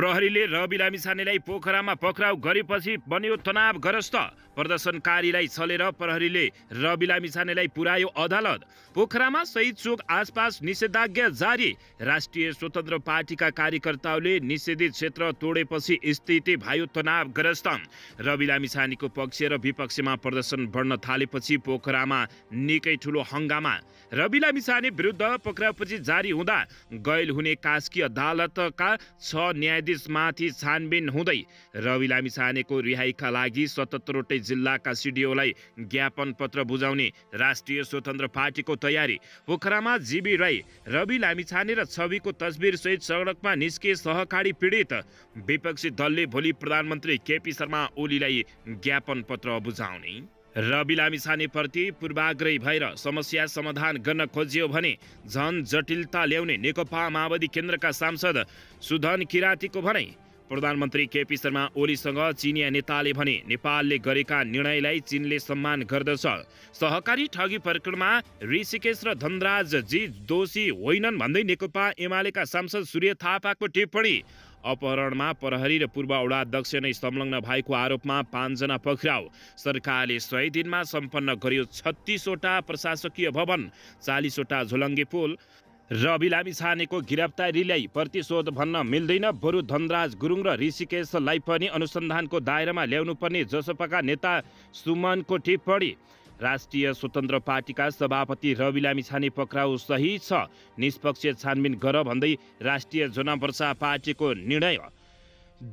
प्रहरीले रवि लामिछानेलाई पोखरामा पक्राउ गरेपछि बन्यो तनावग्रस्त प्रदर्शनकारीलाई छलेर प्रहरीले रविला मिसानेलाई पुर्यायो अदालत पोखरामा शहीद चोक आसपास निषेधाज्ञा जारी राष्ट्रिय स्वतन्त्र पार्टीका कार्यकर्ताहरूले निषेधित क्षेत्र तोडेपछि स्थिति भयो तनावग्रस्त रवि मिसानेको पक्ष र विपक्षमा प्रदर्शन बढ्न थालेपछि पोखरामा निकै ठुलो हङ्गामा रवि मिसाने विरुद्ध पक्राउपछि जारी हुँदा गैल हुने कास्की अदालतका छ न्यायाधीशमाथि छानबिन हुँदै रवि मिसानेको रिहाईका लागि सतहत्तरवटै जिल्लाका सिडिओलाई ज्ञापन पत्र बुझाउने राष्ट्रिय स्वतन्त्र पार्टीको तयारी पोखरामा जीबी राई रवि लामिछाने र छविको तस्बिर सहित सडकमा निस्के सहकारी पीडित विपक्षी दलले भोलि प्रधानमन्त्री केपी शर्मा ओलीलाई ज्ञापन पत्र बुझाउने रवि प्रति पूर्वाग्रही भएर समस्या समाधान गर्न खोजियो भने झन जटिलता ल्याउने नेकपा माओवादी केन्द्रका सांसद सुधन किरातीको भनाई प्रधानमन्त्री केपी शर्मा ओलीसँग चिनिया नेताले भने नेपालले गरेका निर्णयलाई चिनले सम्मान गर्दछ सहकारी ठगी प्रकरणमा ऋषिकेश र धनराज जी दोषी होइनन् भन्दै नेकपा एमालेका सांसद सूर्य थापाको टिप्पणी अपहरणमा प्रहरी र पूर्व अध्यक्ष नै संलग्न भएको आरोपमा पाँचजना पक्राउ सरकारले सय दिनमा सम्पन्न गर्यो छत्तिसवटा प्रशासकीय भवन चालिसवटा झोलङ्गे पुल रवि छानेको गिरफ्तारीलाई प्रतिशोध भन्न मिल्दैन बरु धनराज गुरुङ र ऋषिकेशलाई पनि अनुसन्धानको दायरामा ल्याउनुपर्ने जसपाका नेता सुमनको टिप्पणी राष्ट्रिय स्वतन्त्र पार्टीका सभापति रवि लामी छाने पक्राउ सही छ निष्पक्ष छानबिन गर भन्दै राष्ट्रिय जनवर्षा पार्टीको निर्णय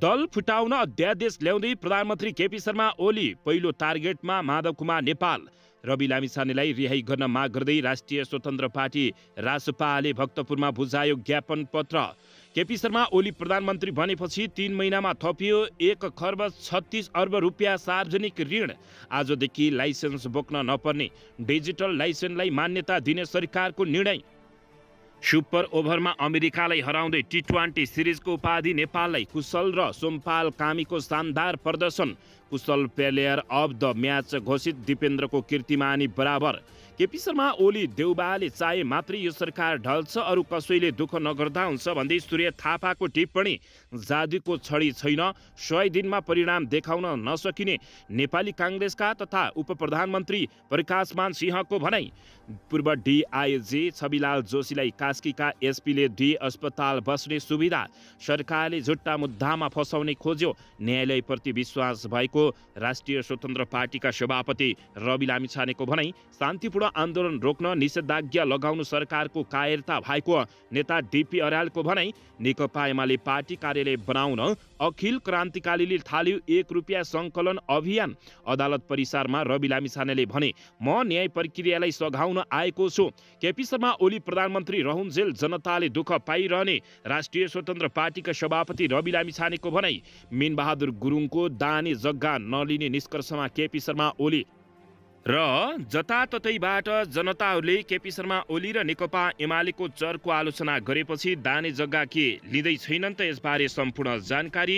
दल फुटाउन अध्यादेश ल्याउँदै प्रधानमन्त्री केपी शर्मा ओली पहिलो टार्गेटमा माधव कुमार नेपाल रवि लामिछानेलाई रिहाई गर्न माग गर्दै राष्ट्रिय स्वतन्त्र पार्टी रासपाले भक्तपुरमा बुझायो ज्ञापन पत्र केपी शर्मा ओली प्रधानमन्त्री बनेपछि तिन महिनामा थपियो एक खर्ब छत्तिस अर्ब रुपियाँ सार्वजनिक ऋण आजदेखि लाइसेन्स बोक्न नपर्ने डिजिटल लाइसेन्सलाई मान्यता दिने सरकारको निर्णय सुपर ओभरमा अमेरिकालाई हराउँदै टी ट्वेन्टी सिरिजको उपाधि नेपाललाई कुशल र सोमपाल कामीको शानदार प्रदर्शन Kushal player of the match घोषित दिपेन्द्रको कीर्तिमानी बराबर केपी शर्मा ओली देउबाले चाहे मात्रै यो सरकार ढल्छ अरू कसैले दुःख नगर्दा हुन्छ भन्दै सूर्य थापाको टिप्पणी जादुको छडी छैन सय दिनमा परिणाम देखाउन नसकिने नेपाली काङ्ग्रेसका तथा उप प्रधानमन्त्री प्रकाशमान सिंहको भनाई पूर्व डिआइजी छविलाल जोशीलाई कास्कीका एसपीले डी अस्पताल बस्ने सुविधा सरकारले झुट्टा मुद्दामा फसाउने खोज्यो न्यायालयप्रति विश्वास भएको भएको राष्ट्रिय स्वतन्त्र पार्टीका सभापति रवि लामिछानेको भनाई शान्तिपूर्ण आन्दोलन रोक्न निषेधाज्ञा लगाउनु सरकारको कायरता भएको नेता डिपी अर्यालको भनाई नेकपा एमाले पार्टी कार्यालय बनाउन अखिल क्रान्तिकारीले थाल्यो एक रुपियाँ सङ्कलन अभियान अदालत परिसरमा रवि लामिछानेले भने म न्याय प्रक्रियालाई सघाउन आएको छु केपी शर्मा ओली प्रधानमन्त्री रहन्जेल जनताले दुःख पाइरहने राष्ट्रिय स्वतन्त्र पार्टीका सभापति रवि लामिछानेको भनाई मिनबहादुर गुरुङको दाने जग्गा भूमिका नलिने निष्कर्षमा केपी शर्मा ओली र जताततैबाट जनताहरूले केपी शर्मा ओली र नेकपा एमालेको चरको आलोचना गरेपछि दाने जग्गा के लिँदै छैनन् त यसबारे सम्पूर्ण जानकारी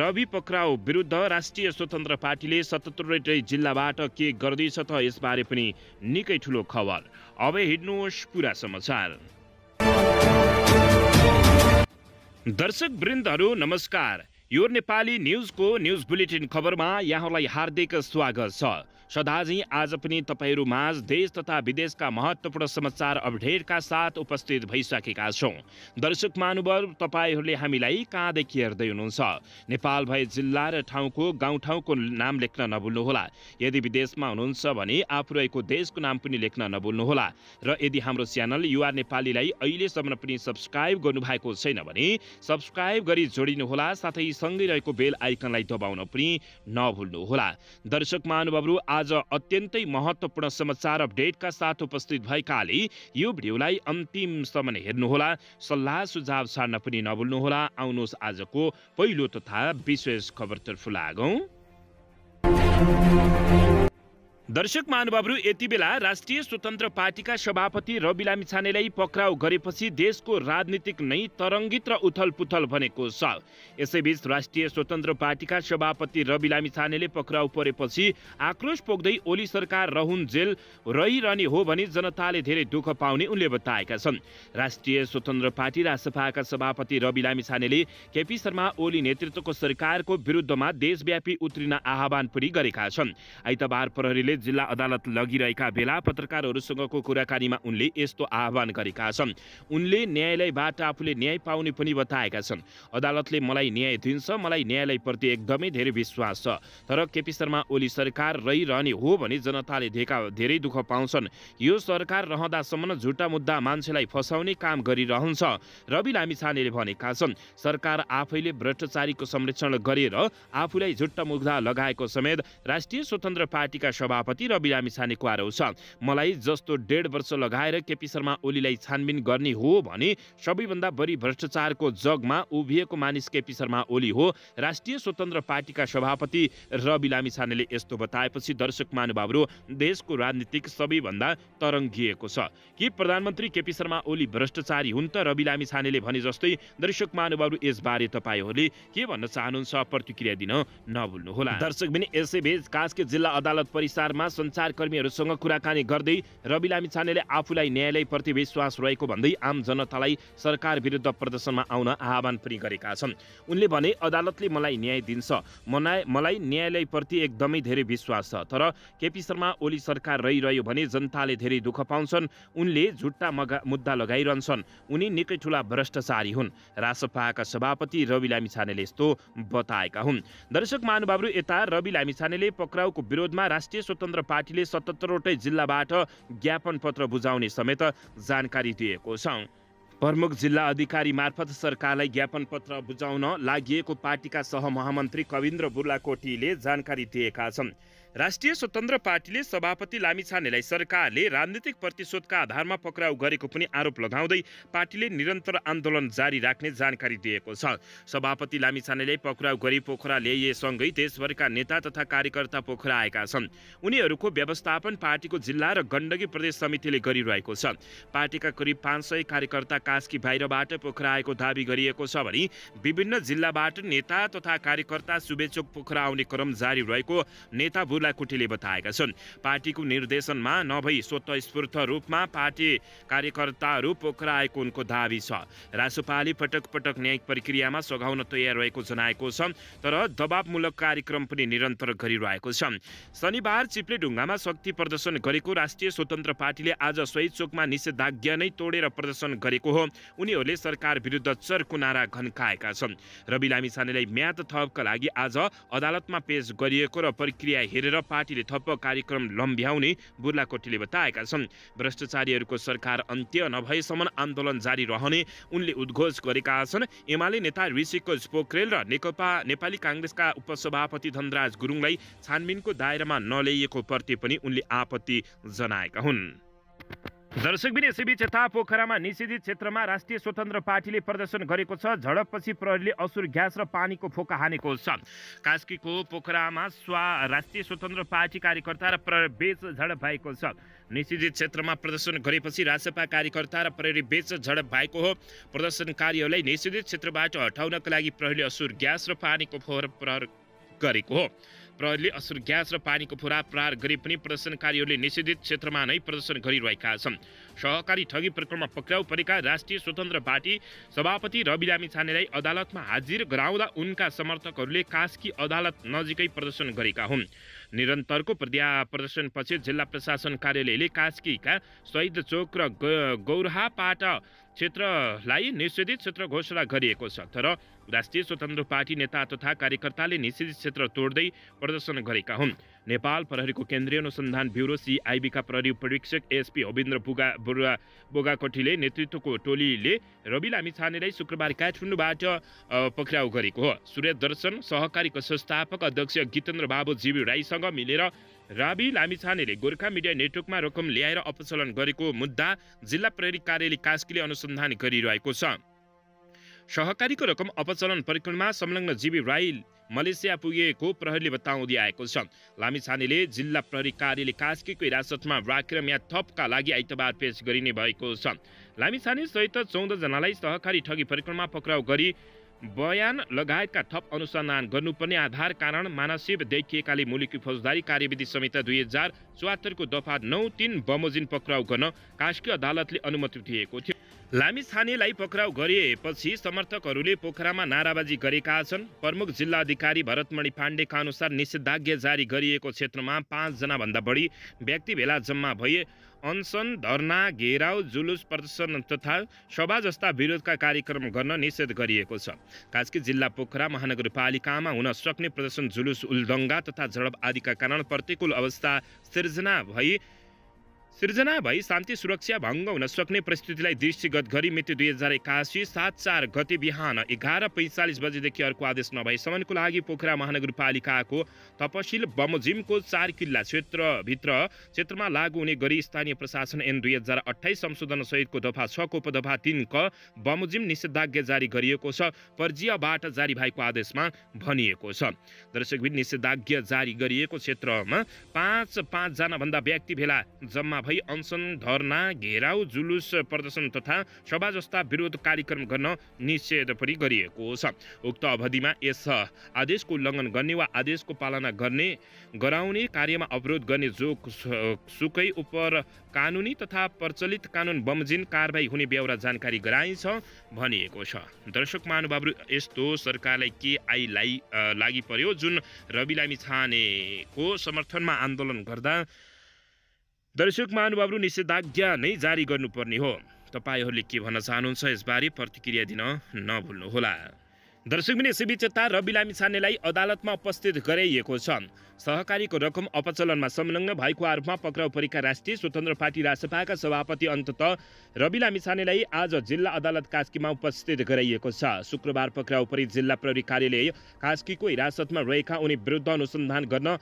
रवि पक्राउ विरुद्ध राष्ट्रिय स्वतन्त्र पार्टीले सतहत्तरै जिल्लाबाट के गर्दैछ त यसबारे पनि निकै ठुलो खबर अब हेर्नुहोस् पुरा समाचार दर्शक वृन्दहरू नमस्कार यो नेपाली न्युजको न्युज बुलेटिन खबरमा यहाँलाई हार्दिक स्वागत छ सदाजी आज पनि तपाईँहरू माझ देश तथा विदेशका महत्त्वपूर्ण समाचार अपडेटका साथ उपस्थित भइसकेका छौँ दर्शक महानुभव तपाईँहरूले हामीलाई कहाँदेखि हेर्दै हुनुहुन्छ नेपाल भए जिल्ला र ठाउँको गाउँठाउँको नाम लेख्न नभुल्नुहोला यदि विदेशमा हुनुहुन्छ भने आफू रहेको देशको नाम पनि लेख्न नभुल्नुहोला र यदि हाम्रो च्यानल युवा नेपालीलाई अहिलेसम्म पनि सब्सक्राइब गर्नुभएको छैन भने सब्सक्राइब गरी जोडिनुहोला साथै सँगै रहेको बेल आइकनलाई दबाउन पनि नभुल्नुहोला दर्शक महानुभवहरू आज अत्यन्तै महत्त्वपूर्ण समाचार अपडेटका साथ उपस्थित भएकाले यो भिडियोलाई अन्तिमसम्म हेर्नुहोला सल्लाह सुझाव छाड्न पनि नभुल्नुहोला आउनुहोस् आजको पहिलो तथा विशेष खबरतर्फ लागौँ दर्शक महानुभावहरु यति बेला राष्ट्रिय स्वतन्त्र पार्टीका सभापति रवि लामिछानेलाई पक्राउ गरेपछि देशको राजनीतिक नै तरङ्गित र उथलपुथल भनेको छ यसैबीच राष्ट्रिय स्वतन्त्र पार्टीका सभापति रवि लामिछानेले पक्राउ परेपछि आक्रोश पोख्दै ओली सरकार रहुन जेल रहिरहने हो भने जनताले धेरै दुःख पाउने उनले बताएका छन् राष्ट्रिय स्वतन्त्र पार्टी राजसभाका सभापति रवि लामिछानेले केपी शर्मा ओली नेतृत्वको सरकारको विरुद्धमा देशव्यापी उत्रिन आह्वान पनि गरेका छन् आइतबार प्रहरीले जिल्ला अदालत लगिरहेका बेला पत्रकारहरूसँगको कुराकानीमा उनले यस्तो आह्वान गरेका छन् उनले न्यायालयबाट आफूले न्याय पाउने पनि बताएका छन् अदालतले मलाई न्याय दिन्छ मलाई न्यायालयप्रति एकदमै धेरै विश्वास छ तर केपी शर्मा ओली सरकार रहिरहने हो भने जनताले धेका धेरै दुःख पाउँछन् यो सरकार रहँदासम्म झुटा मुद्दा मान्छेलाई फसाउने काम गरिरहन्छ रवि लामिछानेले भनेका छन् सरकार आफैले भ्रष्टाचारीको संरक्षण गरेर आफूलाई झुट्टा मुद्दा लगाएको समेत राष्ट्रिय स्वतन्त्र पार्टीका सभा सभापति रविरामी छानेको आरोप छ मलाई जस्तो डेढ वर्ष लगाएर केपी शर्मा ओलीलाई छानबिन गर्ने हो भने सबैभन्दा बढी भ्रष्टाचारको जगमा उभिएको मानिस केपी शर्मा ओली हो राष्ट्रिय स्वतन्त्र पार्टीका सभापति रवि लामी छानेले यस्तो बताएपछि दर्शक महानुभावहरू देशको राजनीतिक सबैभन्दा तरङ्गिएको छ के प्रधानमन्त्री केपी शर्मा ओली भ्रष्टाचारी हुन् त रवि लामी छानेले भने जस्तै दर्शक महानुभावहरू यसबारे तपाईँहरूले के भन्न चाहनुहुन्छ प्रतिक्रिया दिन नभुल्नुहोला दर्शक पनि यसैबीच कास्के जिल्ला अदालत परिसरमा विषयमा सञ्चारकर्मीहरूसँग कुराकानी गर्दै रवि लामिछानेले आफूलाई न्यायालयप्रति विश्वास रहेको भन्दै आम जनतालाई सरकार विरुद्ध प्रदर्शनमा आउन आह्वान पनि गरेका छन् उनले भने अदालतले मलाई न्याय दिन्छ मनाय मलाई न्यायालयप्रति एकदमै धेरै विश्वास छ तर केपी शर्मा ओली सरकार रहिरह्यो भने जनताले धेरै दुःख पाउँछन् उनले झुट्टा मगा मुद्दा लगाइरहन्छन् उनी निकै ठुला भ्रष्टाचारी हुन् रासपाका सभापति रवि लामिछानेले यस्तो बताएका हुन् दर्शक महानुभावहरू यता रवि लामिछानेले पक्राउको विरोधमा राष्ट्रिय स्वतन्त्र पार्टीले सतहत्तरवटै जिल्लाबाट ज्ञापन पत्र बुझाउने समेत जानकारी दिएको छ प्रमुख जिल्ला अधिकारी मार्फत सरकारलाई ज्ञापन पत्र बुझाउन लागि पार्टीका सहमहामन्त्री कविन्द्र बुर्लाकोटीले जानकारी दिएका छन् राष्ट्रिय स्वतन्त्र पार्टीले सभापति लामिछानेलाई सरकारले राजनीतिक प्रतिशोधका आधारमा पक्राउ गरेको पनि आरोप लगाउँदै पार्टीले निरन्तर आन्दोलन जारी राख्ने जानकारी दिएको छ सभापति लामिछानेले पक्राउ गरी पोखरा ल्याइएसँगै देशभरका नेता तथा कार्यकर्ता पोखरा आएका छन् उनीहरूको व्यवस्थापन पार्टीको जिल्ला र गण्डकी प्रदेश समितिले गरिरहेको छ पार्टीका करिब पाँच सय कार्यकर्ता कास्की बाहिरबाट पोखरा आएको दावी गरिएको छ भने विभिन्न जिल्लाबाट नेता तथा कार्यकर्ता शुभेच्छुक पोखरा आउने क्रम जारी रहेको नेता बुर्लाकुटीले बताएका छन् पार्टीको निर्देशनमा नभई स्वतस्फूर्त रूपमा पार्टी कार्यकर्ताहरू पोखराएको उनको दावी छ रासोपाले पटक पटक न्यायिक प्रक्रियामा सघाउन तयार रहेको जनाएको छ तर दबावमूलक कार्यक्रम पनि निरन्तर गरिरहेको छ शनिबार चिप्लेढुङ्गामा शक्ति प्रदर्शन गरेको राष्ट्रिय स्वतन्त्र पार्टीले आज शहीद चोकमा निषेधाज्ञा नै तोडेर प्रदर्शन गरेको हो उनीहरूले सरकार विरुद्ध चर्को नारा घन्काएका छन् रवि लामिछानेलाई म्याद थपका लागि आज अदालतमा पेश गरिएको र प्रक्रिया हेरेर र पार्टीले थप कार्यक्रम लम्ब्याउने बुर्लाकोटीले बताएका छन् भ्रष्टाचारीहरूको सरकार अन्त्य नभएसम्म आन्दोलन जारी रहने उनले उद्घोष गरेका छन् एमाले नेता ऋषिकोज पोखरेल र नेकपा नेपाली काङ्ग्रेसका उपसभापति धनराज गुरुङलाई छानबिनको दायरामा नल्याइएको प्रति पनि उनले आपत्ति जनाएका हुन् दर्शकबिन यसैबीच यता पोखरामा निषेधित क्षेत्रमा राष्ट्रिय स्वतन्त्र पार्टीले प्रदर्शन गरेको छ झडपपछि प्रहरीले असुर ग्यास र पानीको फोका हानेको छ कास्कीको पोखरामा स्वा राष्ट्रिय स्वतन्त्र पार्टी कार्यकर्ता र प्रवेश झडप भएको छ निषेधित क्षेत्रमा प्रदर्शन गरेपछि राजसपा कार्यकर्ता र प्रहरी बेच झडप भएको हो प्रदर्शनकारीहरूलाई निषेधित क्षेत्रबाट हटाउनका लागि प्रहरीले असुर ग्यास र पानीको फोहोर प्रहर गरेको हो प्रहरीले असुर ग्यास र पानीको फुरा प्रहार गरे पनि प्रदर्शनकारीहरूले निषेधित क्षेत्रमा नै प्रदर्शन गरिरहेका छन् सहकारी ठगी प्रकरणमा पक्राउ परेका राष्ट्रिय स्वतन्त्र पार्टी सभापति रवि लामी छानेलाई अदालतमा हाजिर गराउँदा उनका समर्थकहरूले कास्की अदालत नजिकै प्रदर्शन गरेका हुन् निरन्तरको प्रद्या प्रदर्शनपछि जिल्ला प्रशासन कार्यालयले कास्कीका शहीद चोक र गौरहापाटा क्षेत्रलाई निषेधित क्षेत्र घोषणा गरिएको छ तर राष्ट्रिय स्वतन्त्र पार्टी नेता तथा कार्यकर्ताले निषेधित क्षेत्र तोड्दै प्रदर्शन गरेका हुन् नेपाल प्रहरीको केन्द्रीय अनुसन्धान ब्युरो सिआइबीका प्रहरी परीक्षक एसपी हविन्द्र बुगा बुरुवा बोगाकोटीले नेतृत्वको टोलीले रवि लामी छानेलाई शुक्रबार काठमाडौँबाट पक्राउ गरेको हो सूर्य दर्शन सहकारीको संस्थापक अध्यक्ष गीतेन्द्र बाबु जीवी राईसँग मिलेर राबी लामिछानेले गोर्खा मिडिया नेटवर्कमा रकम ल्याएर अपचलन गरेको मुद्दा जिल्ला प्रहरी कार्यालय कास्कीले अनुसन्धान गरिरहेको छ सहकारीको रकम अपचलन परिक्रममा संलग्न जीवी राई मलेसिया पुगेको प्रहरीले बताउँदै आएको छ लामिछानेले जिल्ला प्रहरी कार्यालय कास्कीको हिरासतमा राखेर म्याद थपका लागि आइतबार पेश गरिने भएको छ लामिछाने सहित चौधजनालाई सहकारी ठगी प्रकरणमा पक्राउ गरी बयान लगायतका थप अनुसन्धान गर्नुपर्ने आधार कारण मानसिव देखिएकाले मुलुकी फौजदारी कार्यविधि संहिता दुई हजार चौहत्तरको दफा नौ तिन बमोजिन पक्राउ गर्न कास्की अदालतले अनुमति दिएको थियो छानेलाई पक्राउ गरिएपछि समर्थकहरूले पोखरामा नाराबाजी गरेका छन् प्रमुख जिल्ला अधिकारी भरतमणि पाण्डेका अनुसार निषेधाज्ञा जारी गरिएको क्षेत्रमा पाँचजनाभन्दा बढी व्यक्ति भेला जम्मा भए अनसन धरना घेराउ जुलुस प्रदर्शन तथा सभा जस्ता विरोधका कार्यक्रम गर्न निषेध गरिएको छ कास्की जिल्ला पोखरा महानगरपालिकामा हुन सक्ने प्रदर्शन जुलुस उल्दङ्गा तथा झडप आदिका कारण प्रतिकूल अवस्था सिर्जना भई सृजना भई शान्ति सुरक्षा भङ्ग हुन सक्ने परिस्थितिलाई दृष्टिगत गरी मिति दुई हजार एक्कासी सात चार गति बिहान एघार पैँचालिस बजेदेखि अर्को आदेश नभएसम्मको लागि पोखरा महानगरपालिकाको तपसिल बमोजिमको चार किल्ला क्षेत्रभित्र क्षेत्रमा लागू हुने गरी स्थानीय प्रशासन एन दुई हजार अठाइस संशोधन सहितको दफा छको उपदफा तिन क बमोजिम निषेधाज्ञा जारी गरिएको छ पर्जियाबाट जारी भएको आदेशमा भनिएको छ दर्शकविद निषेधाज्ञा जारी गरिएको क्षेत्रमा पाँच पाँचजनाभन्दा व्यक्ति भेला जम्मा भई अनसन धरना घेराउ जुलुस प्रदर्शन तथा सभा जस्ता विरोध कार्यक्रम गर्न निषेध पनि गरिएको छ उक्त अवधिमा यस आदेशको उल्लङ्घन गर्ने वा आदेशको पालना गर्ने गराउने कार्यमा अवरोध गर्ने जो सुकै उप कानुनी तथा प्रचलित कानुन बमजिन कारवाही हुने बेहोरा जानकारी गराइन्छ भनिएको छ दर्शक महानुभावहरू यस्तो सरकारलाई के आई लाइ लागि पर्यो जुन रवि लामी छानेको समर्थनमा आन्दोलन गर्दा दर्शक महानुभावहरू निषेधाज्ञा नै जारी गर्नुपर्ने हो तपाईँहरूले के भन्न चाहनुहुन्छ यसबारे प्रतिक्रिया दिन नभुल्नुहोला दर्शकबिन यसैबीच बिलामी लामिछानेलाई अदालतमा उपस्थित गराइएको छ सहकारीको रकम अपचलनमा संलग्न भएको आरोपमा पक्राउ परेका राष्ट्रिय स्वतन्त्र पार्टी राजसभाका सभापति अन्तत रविला लामिछानेलाई आज जिल्ला अदालत कास्कीमा उपस्थित गराइएको छ शुक्रबार पक्राउ परी जिल्ला प्रहरी कार्यालय कास्कीको हिरासतमा रहेका उनी विरुद्ध अनुसन्धान गर्न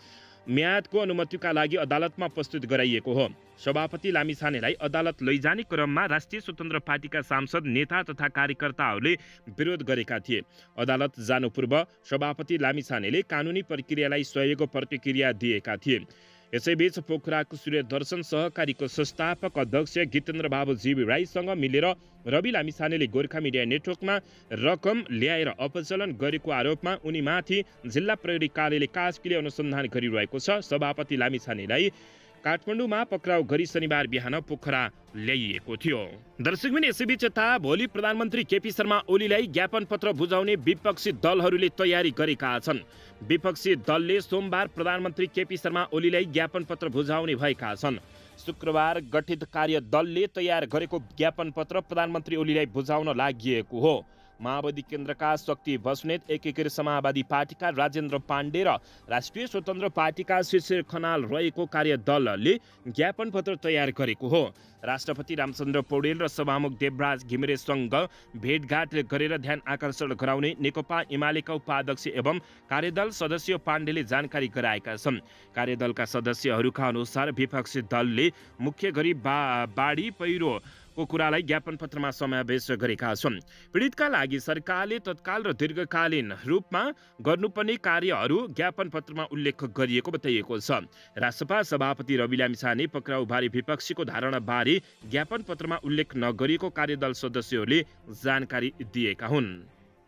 म्यादको अनुमतिका लागि अदालतमा प्रस्तुत गराइएको हो सभापति लामिछानेलाई अदालत लैजाने क्रममा राष्ट्रिय स्वतन्त्र पार्टीका सांसद नेता तथा कार्यकर्ताहरूले विरोध गरेका थिए अदालत जानु पूर्व सभापति लामिछानेले कानुनी प्रक्रियालाई सहयोग प्रतिक्रिया दिएका थिए यसैबीच पोखराको सूर्य दर्शन सहकारीको संस्थापक अध्यक्ष गितेन्द्र बाबु जीवी राईसँग मिलेर रवि लामिछानेले गोर्खा मिडिया नेटवर्कमा रकम ल्याएर अपचलन गरेको आरोपमा उनीमाथि जिल्ला प्रहरी कार्यालयले कास्कीले अनुसन्धान गरिरहेको छ सभापति लामिछानेलाई काठमाडौँमा पक्राउ गरी शनिबार बिहान पोखरा ल्याइएको थियो दर्शक यसैबीच यता भोलि प्रधानमन्त्री केपी शर्मा ओलीलाई ज्ञापन पत्र बुझाउने विपक्षी दलहरूले तयारी गरेका छन् विपक्षी दलले सोमबार प्रधानमन्त्री केपी शर्मा ओलीलाई ज्ञापन पत्र बुझाउने भएका छन् शुक्रबार गठित कार्य दलले तयार गरेको ज्ञापन पत्र प्रधानमन्त्री ओलीलाई बुझाउन लागि हो माओवादी केन्द्रका शक्ति बस्नेत एकीकृत समाजवादी पार्टीका राजेन्द्र पाण्डे र राष्ट्रिय स्वतन्त्र पार्टीका शिशिर खनाल रहेको कार्यदलले ज्ञापन पत्र तयार गरेको हो राष्ट्रपति रामचन्द्र पौडेल र सभामुख देवराज घिमिरेसँग भेटघाट गरेर ध्यान आकर्षण गराउने नेकपा एमालेका उपाध्यक्ष एवं कार्यदल सदस्य पाण्डेले जानकारी गराएका छन् कार्यदलका सदस्यहरूका अनुसार विपक्षी दलले मुख्य गरी बा बाढी पहिरो को कुरालाई ज्ञापन पत्रमा समावेश गरेका छन् पीडितका लागि सरकारले तत्काल र दीर्घकालीन रूपमा गर्नुपर्ने कार्यहरू ज्ञापन पत्रमा उल्लेख गरिएको बताइएको छ राजसभा सभापति रवि लामिछाने भारी विपक्षीको धारणाबारे ज्ञापन पत्रमा उल्लेख नगरिएको कार्यदल सदस्यहरूले जानकारी दिएका हुन्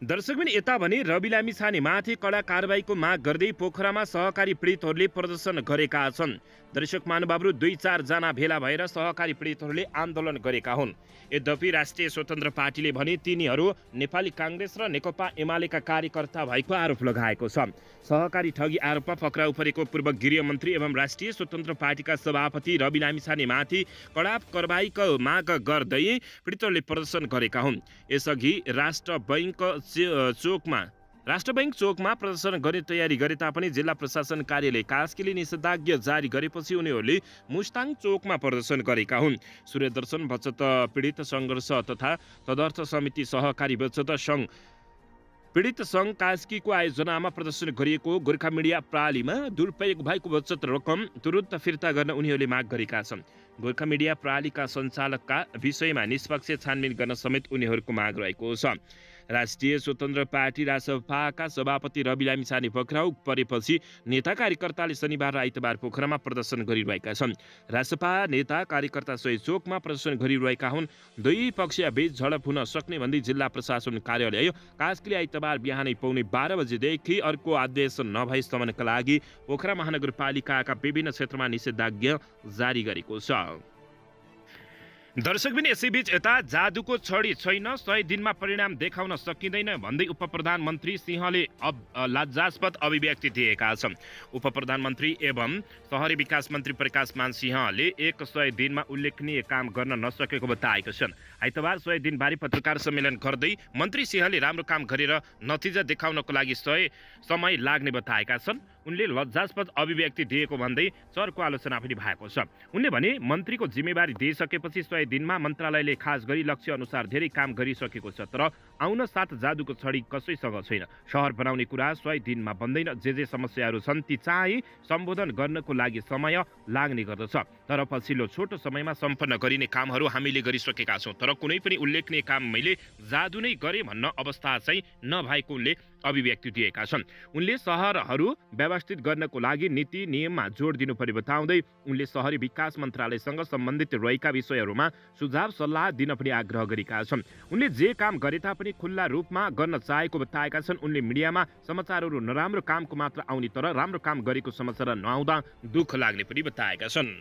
दर्शकबिन यता भने रवि लामी माथि कडा कारवाहीको माग गर्दै पोखरामा सहकारी पीडितहरूले प्रदर्शन गरेका छन् दर्शक महानुभावहरू दुई चारजना भेला भएर सहकारी पीडितहरूले आन्दोलन गरेका हुन् यद्यपि राष्ट्रिय स्वतन्त्र पार्टीले भने तिनीहरू नेपाली काङ्ग्रेस र नेकपा एमालेका कार्यकर्ता भएको आरोप लगाएको छ सहकारी ठगी आरोपमा पक्राउ परेको पूर्व गृहमन्त्री एवं राष्ट्रिय स्वतन्त्र पार्टीका सभापति रवि लामिछानेमाथि कडा कारवाहीको माग गर्दै पीडितहरूले प्रदर्शन गरेका हुन् यसअघि राष्ट्र बैङ्क चोकमा राष्ट्र बैङ्क चोकमा प्रदर्शन गर्ने तयारी गरे तापनि जिल्ला प्रशासन कार्यालय कास्कीले निषेधाज्ञा जारी गरेपछि उनीहरूले मुस्ताङ चोकमा प्रदर्शन गरेका हुन् सूर्यदर्शन बचत पीडित सङ्घर्ष तथा तदर्थ समिति सहकारी बचत सङ्घ पीडित सङ्घ कास्कीको आयोजनामा प्रदर्शन गरिएको गोर्खा मिडिया प्रणालीमा दुरुपयोग भएको बचत रकम तुरुन्त फिर्ता गर्न उनीहरूले माग गरेका छन् गोर्खा मिडिया प्रणालीका सञ्चालकका विषयमा निष्पक्ष छानबिन गर्न समेत उनीहरूको माग रहेको छ राष्ट्रिय स्वतन्त्र पार्टी राजसभाका सभापति रवि लामिछाने पक्राउ परेपछि नेता कार्यकर्ताले शनिबार र आइतबार पोखरामा प्रदर्शन गरिरहेका छन् राजसभा नेता कार्यकर्ता सहित चोकमा प्रदर्शन गरिरहेका हुन् दुई पक्षीय बीच झडप हुन सक्ने भन्दै जिल्ला प्रशासन कार्यालय कास्कीले आइतबार बिहानै पाउने बाह्र बजेदेखि अर्को आदेश नभएसम्मका लागि पोखरा महानगरपालिकाका विभिन्न क्षेत्रमा निषेधाज्ञा जारी गरेको छ दर्शक पनि यसैबीच यता जादुको छडी छैन सय दिनमा परिणाम देखाउन सकिँदैन भन्दै उप प्रधानमन्त्री सिंहले अब लाजास्पद अभिव्यक्ति दिएका छन् उप प्रधानमन्त्री एवं सहरी विकास मन्त्री प्रकाश मान सिंहले एक सय दिनमा उल्लेखनीय काम गर्न नसकेको बताएका छन् आइतबार सय दिनबारे पत्रकार सम्मेलन गर्दै मन्त्री सिंहले राम्रो काम गरेर नतिजा देखाउनको लागि सय समय लाग्ने बताएका छन् उनले लज्जास्पद अभिव्यक्ति दिएको भन्दै चरको आलोचना पनि भएको छ उनले भने मन्त्रीको जिम्मेवारी दिइसकेपछि सय दिनमा मन्त्रालयले खास गरी लक्ष्य अनुसार धेरै काम गरिसकेको छ तर आउन साथ जादुको छडी कसैसँग छैन सहर बनाउने कुरा सय दिनमा बन्दैन जे जे समस्याहरू छन् ती चाहिँ सम्बोधन गर्नको लागि समय लाग्ने गर्दछ तर पछिल्लो छोटो समयमा सम्पन्न गरिने कामहरू हामीले गरिसकेका छौँ तर कुनै पनि उल्लेखनीय काम मैले जादु नै गरेँ भन्न अवस्था चाहिँ नभएको उनले अभिव्यक्ति दिएका छन् उनले सहरहरू व्यवस्थित गर्नको लागि नीति नियममा जोड दिनुपर्ने बताउँदै उनले सहरी विकास मन्त्रालयसँग सम्बन्धित रहेका विषयहरूमा सुझाव सल्लाह दिन पनि आग्रह गरेका छन् उनले जे काम गरे तापनि खुल्ला रूपमा गर्न चाहेको बताएका छन् उनले मिडियामा समाचारहरू नराम्रो कामको मात्र आउने तर राम्रो काम गरेको समाचार नआउँदा दुःख लाग्ने पनि बताएका छन्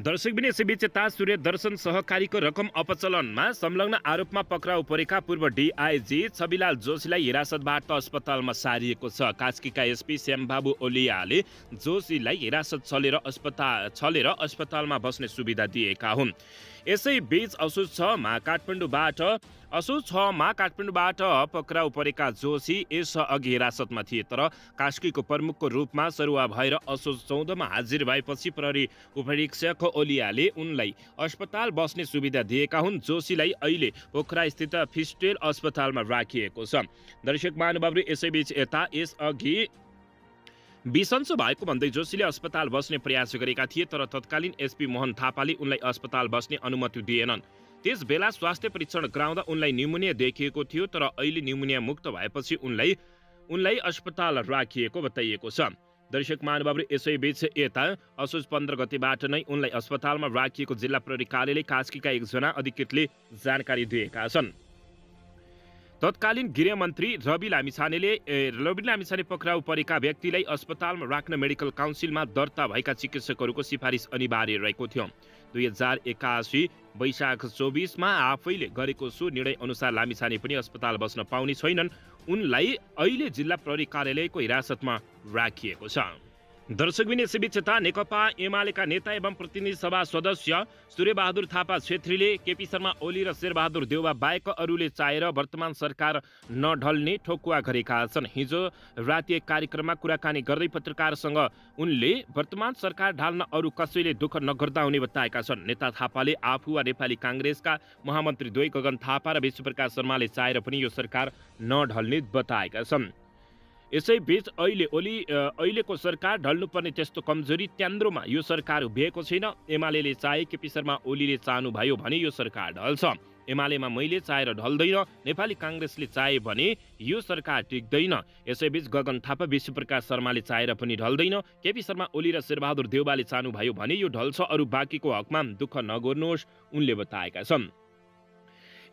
दर्शकबिने यसैबीच ताज दर्शन सहकारीको रकम अपचलनमा संलग्न आरोपमा पक्राउ परेका पूर्व डिआइजी छविलाल जोशीलाई हिरासतबाट अस्पतालमा सारिएको छ कास्कीका एसपी श्यामबाबु ओलियाले जोशीलाई हिरासत छलेर अस्पताल छलेर अस्पतालमा बस्ने सुविधा दिएका हुन् यसै बीच असो छमा काठमाडौँबाट असो छमा काठमाडौँबाट पक्राउ परेका जोशी यस अघि हिरासतमा थिए तर कास्कीको प्रमुखको रूपमा सरुवा भएर असो चौधमा हाजिर भएपछि प्रहरी उपरीक्षक ओलियाले उनलाई अस्पताल बस्ने सुविधा दिएका हुन् जोशीलाई अहिले पोखरा स्थित फिस्टेल अस्पतालमा राखिएको छ दर्शक महानुभावले यसैबीच यता यसअघि बिसन्चो भएको भन्दै जोशीले अस्पताल बस्ने प्रयास गरेका थिए तर तत्कालीन एसपी मोहन थापाले उनलाई अस्पताल बस्ने अनुमति दिएनन् त्यस बेला स्वास्थ्य परीक्षण गराउँदा उनलाई निमोनिया देखिएको थियो तर अहिले निमोनिया मुक्त भएपछि उनलाई उनलाई अस्पताल राखिएको बताइएको छ दर्शक महानुभावले यसैबीच यता असोज पन्ध्र गतिबाट नै उनलाई अस्पतालमा राखिएको जिल्ला प्रहरी कार्यालय कास्कीका एकजना अधिकृतले जानकारी दिएका छन् तत्कालीन गृहमन्त्री रवि लामिछानेले रवि लामिछाने पक्राउ परेका व्यक्तिलाई अस्पतालमा राख्न मेडिकल काउन्सिलमा दर्ता भएका चिकित्सकहरूको सिफारिस अनिवार्य रहेको थियो दुई हजार एकासी वैशाख चौबिसमा आफैले गरेको सो निर्णय अनुसार लामिछाने पनि अस्पताल बस्न पाउने छैनन् उनलाई अहिले जिल्ला प्रहरी कार्यालयको हिरासतमा राखिएको छ विनय शिविरक्षता नेकपा एमालेका नेता एवं प्रतिनिधि सभा सदस्य सूर्यबहादुर थापा छेत्रीले केपी शर्मा ओली र शेरबहादुर देउवा बाहेक अरूले चाहेर वर्तमान सरकार नढल्ने ठोकुवा गरेका छन् हिजो राति एक कार्यक्रममा कुराकानी गर्दै पत्रकारसँग उनले वर्तमान सरकार ढाल्न अरू कसैले दुःख नगर्दा हुने बताएका छन् नेता थापाले आफू वा नेपाली काङ्ग्रेसका महामन्त्री द्वै गगन थापा र विश्वप्रकाश शर्माले चाहेर पनि यो सरकार नढल्ने बताएका छन् यसैबीच अहिले ओली अहिलेको सरकार ढल्नुपर्ने त्यस्तो कमजोरी त्यान्द्रोमा यो सरकार उभिएको छैन एमाले चाहे केपी शर्मा ओलीले चाहनु भयो भने यो सरकार ढल्छ एमालेमा मैले चाहेर ढल्दैन नेपाली काङ्ग्रेसले चाहे भने यो सरकार टिक्दैन यसैबीच गगन थापा विश्वप्रकाश शर्माले चाहेर पनि ढल्दैन केपी शर्मा ओली र शेरबहादुर देउबाले चाहनुभयो भने यो ढल्छ अरू बाँकीको हकमा दुःख नगर्नुहोस् उनले बताएका छन्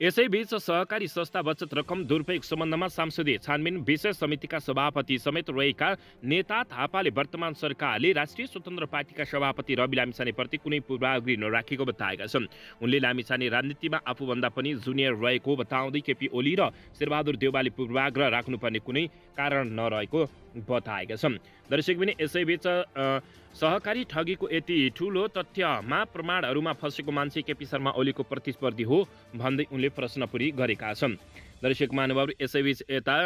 यसैबीच सहकारी संस्था बचत रकम दुरुपयोग सम्बन्धमा सांसदीय छानबिन विशेष समितिका सभापति समेत रहेका नेता थापाले वर्तमान सरकारले राष्ट्रिय स्वतन्त्र पार्टीका सभापति रवि लामिछानेप्रति कुनै पूर्वाग्री नराखेको बताएका छन् उनले लामिछाने राजनीतिमा आफूभन्दा पनि जुनियर रहेको बताउँदै केपी ओली र शेरबहादुर देउवाले पूर्वाग्रह राख्नुपर्ने कुनै कारण नरहेको बताएका छन् दर्शक पनि यसैबीच सहकारी ठगीको यति ठुलो तथ्यमा प्रमाणहरूमा फँसेको मान्छे केपी शर्मा ओलीको प्रतिस्पर्धी हो भन्दै उनले प्रश्न पुरी गरेका छन् दर्शक महानुभाव यसैबीच यता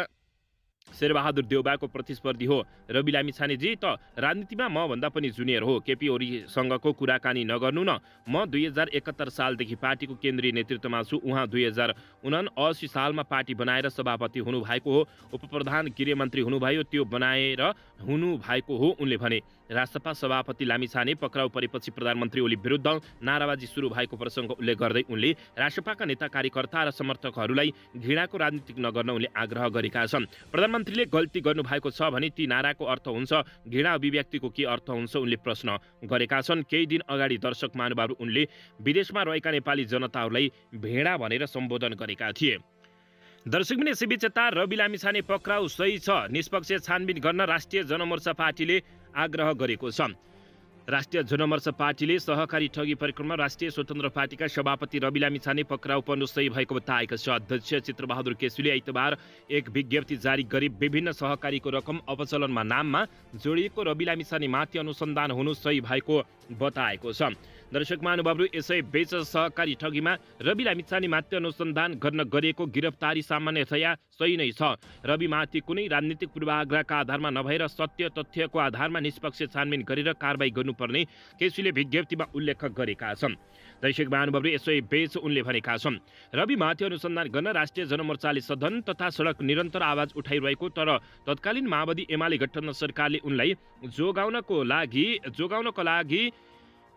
शेरबहादुर देउबाको प्रतिस्पर्धी हो रवि लामिछानेजी त राजनीतिमा मभन्दा पनि जुनियर हो केपी ओलीसँगको कुराकानी नगर्नु न म दुई हजार एकात्तर सालदेखि पार्टीको केन्द्रीय नेतृत्वमा छु उहाँ दुई हजार उना असी सालमा पार्टी बनाएर सभापति हुनुभएको हो उपप्रधान गृहमन्त्री हुनुभयो त्यो बनाएर हुनुभएको हो उनले भने राजसपा सभापति लामिछाने पक्राउ परेपछि प्रधानमन्त्री ओली विरुद्ध नाराबाजी सुरु भएको प्रसङ्ग उल्लेख गर्दै उनले राजसपाका नेता कार्यकर्ता र समर्थकहरूलाई घृणाको राजनीतिक नगर्न उनले आग्रह गरेका छन् प्रधानमन्त्रीले गल्ती गर्नुभएको छ भने ती नाराको अर्थ हुन्छ घृणा अभिव्यक्तिको के अर्थ हुन्छ उनले प्रश्न गरेका छन् केही दिन अगाडि दर्शक महानुभाव उनले विदेशमा रहेका नेपाली जनताहरूलाई भेडा भनेर सम्बोधन गरेका थिए दर्शक पनि यसै रवि लामिछाने पक्राउ सही छ निष्पक्ष छानबिन गर्न राष्ट्रिय जनमोर्चा पार्टीले आग्रह गरेको छ राष्ट्रिय जनमर्च पार्टीले सहकारी ठगी प्रकरणमा राष्ट्रिय स्वतन्त्र पार्टीका सभापति रवि लामी पक्राउ पर्नु सही भएको बताएको छ अध्यक्ष चित्रबहादुर केसीले आइतबार एक विज्ञप्ति जारी गरी विभिन्न सहकारीको रकम अपचलनमा नाममा जोडिएको रवि लामी अनुसन्धान हुनु सही भएको बताएको छ दर्शक महानुभावहरू यसै बेच सहकारी ठगीमा रवि लामिछाने माथि अनुसन्धान गर्न गरिएको गिरफ्तारी सामान्यतया सही नै छ रवि माथि कुनै राजनीतिक पूर्वाग्रहका आधारमा नभएर सत्य तथ्यको आधारमा निष्पक्ष छानबिन गरेर कारवाही गर्नुपर्ने केसीले विज्ञप्तिमा उल्लेख गरेका छन् दर्शक महानुभावहरू यसै बेच उनले भनेका छन् रवि माथि अनुसन्धान गर्न राष्ट्रिय जनमोर्चाले सदन तथा सडक निरन्तर आवाज उठाइरहेको तर तत्कालीन माओवादी एमाले गठन सरकारले उनलाई जोगाउनको लागि जोगाउनको लागि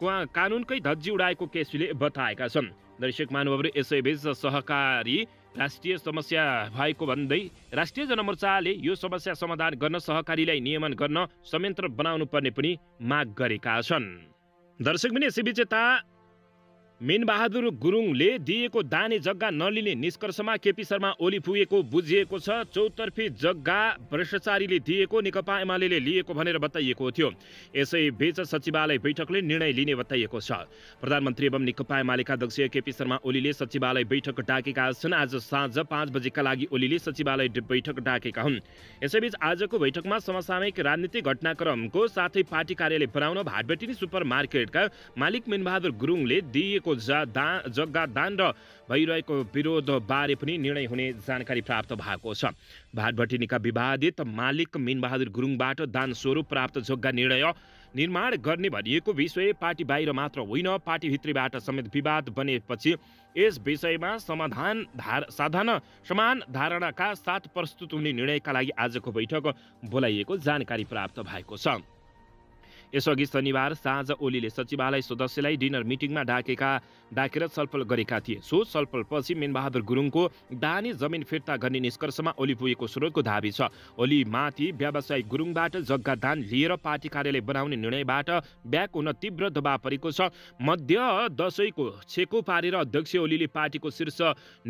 कानुनकै धज्जी उडाएको केसीले बताएका छन् दर्शक महानुभावहरू यसैबीच सहकारी राष्ट्रिय समस्या भएको भन्दै राष्ट्रिय जनमोर्चाले यो समस्या समाधान गर्न सहकारीलाई नियमन गर्न संयन्त्र बनाउनु पर्ने पनि माग गरेका छन् दर्शक पनि यसैबीच यता मिनबहादुर गुरुङले दिएको दाने जग्गा नलिने निष्कर्षमा केपी शर्मा ओली पुगेको बुझिएको छ चौतर्फी जग्गा भ्रष्टाचारीले दिएको नेकपा एमाले लिएको भनेर बताइएको थियो यसै बीच सचिवालय बैठकले निर्णय लिने बताइएको छ प्रधानमन्त्री एवं नेकपा एमालेका अध्यक्ष केपी शर्मा ओलीले सचिवालय बैठक डाकेका छन् आज साँझ पाँच बजेका लागि ओलीले सचिवालय बैठक डाकेका हुन् यसैबीच आजको बैठकमा समसामयिक राजनीतिक घटनाक्रमको साथै पार्टी कार्यालय बनाउन भाटबेटिनी सुपर मार्केटका मालिक मिनबहादुर गुरुङले दिएको गरिएको जग्गा दान र भइरहेको विरोधबारे पनि निर्णय हुने जानकारी प्राप्त भएको छ भाटभटिनीका विवादित मालिक मिनबहादुर गुरुङबाट दान स्वरूप प्राप्त जग्गा निर्णय निर्माण गर्ने भनिएको विषय पार्टी बाहिर मात्र होइन पार्टीभित्रीबाट समेत विवाद बनेपछि यस विषयमा समाधान धार साधन समान धारणाका साथ प्रस्तुत हुने निर्णयका लागि आजको बैठक बोलाइएको जानकारी प्राप्त भएको छ यसअघि शनिबार साँझ ओलीले सचिवालय सदस्यलाई डिनर मिटिङमा डाकेका डाकेर छलफल गरेका थिए सो छलफलपछि मेनबहादुर गुरुङको दानी जमिन फिर्ता गर्ने निष्कर्षमा ओली पुगेको स्रोतको दावी छ ओलीमाथि व्यवसायिक गुरुङबाट जग्गा दान लिएर पार्टी कार्यालय बनाउने निर्णयबाट ब्याक हुन तीव्र दबाव परेको छ मध्य दशैको छेको पारेर अध्यक्ष ओलीले पार्टीको शीर्ष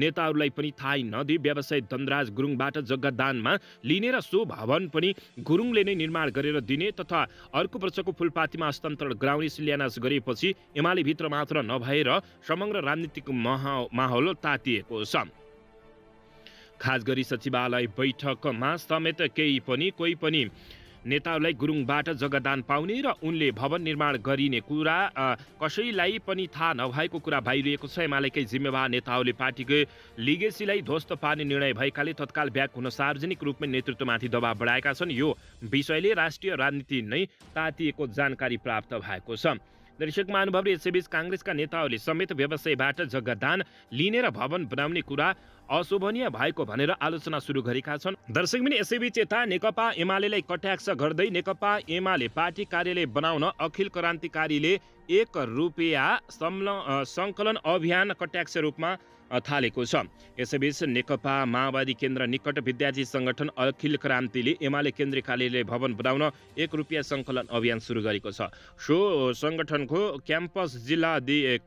नेताहरूलाई पनि थाहै नदी व्यवसायी धनराज गुरुङबाट जग्गा दानमा लिने र सो भवन पनि गुरुङले नै निर्माण गरेर दिने तथा अर्को वर्षको नेकपाको फुलपातीमा हस्तान्तरण गराउने शिलान्यास गरिएपछि एमाले भित्र मात्र नभएर समग्र राजनीतिक महा माहौल तातिएको छ खास गरी सचिवालय बैठकमा समेत केही पनि कोही पनि नेताहरूलाई गुरुङबाट जग्गादान पाउने र उनले भवन निर्माण गरिने कुरा कसैलाई पनि थाहा नभएको कुरा भइरहेको छ एमालेकै जिम्मेवार नेताहरूले पार्टीको लिगेसीलाई ध्वस्त पार्ने निर्णय भएकाले तत्काल ब्याक हुन सार्वजनिक रूपमै नेतृत्वमाथि दबाव बढाएका छन् यो विषयले राष्ट्रिय राजनीति नै तातिएको जानकारी प्राप्त भएको छ दर्शक महानुभाव यसैबीच काङ्ग्रेसका नेताहरूले समेत व्यवसायबाट जग्गादान लिने र भवन बनाउने कुरा अशोभनीय भएको भनेर आलोचना सुरु गरेका छन् दर्शक पनि यसैबीच यता नेकपा एमाले कट्याक्ष गर्दै नेकपा एमाले पार्टी कार्यालय बनाउन अखिल क्रान्तिकारीले एक रुपियाँ सङ्कलन अभियान कट्याक्ष रूपमा थालेको छ यसैबीच नेकपा माओवादी केन्द्र निकट विद्यार्थी सङ्गठन अखिल क्रान्तिले एमाले केन्द्रीय कार्यालय भवन बनाउन एक रुपियाँ सङ्कलन अभियान सुरु गरेको छ सो सङ्गठनको क्याम्पस जिल्ला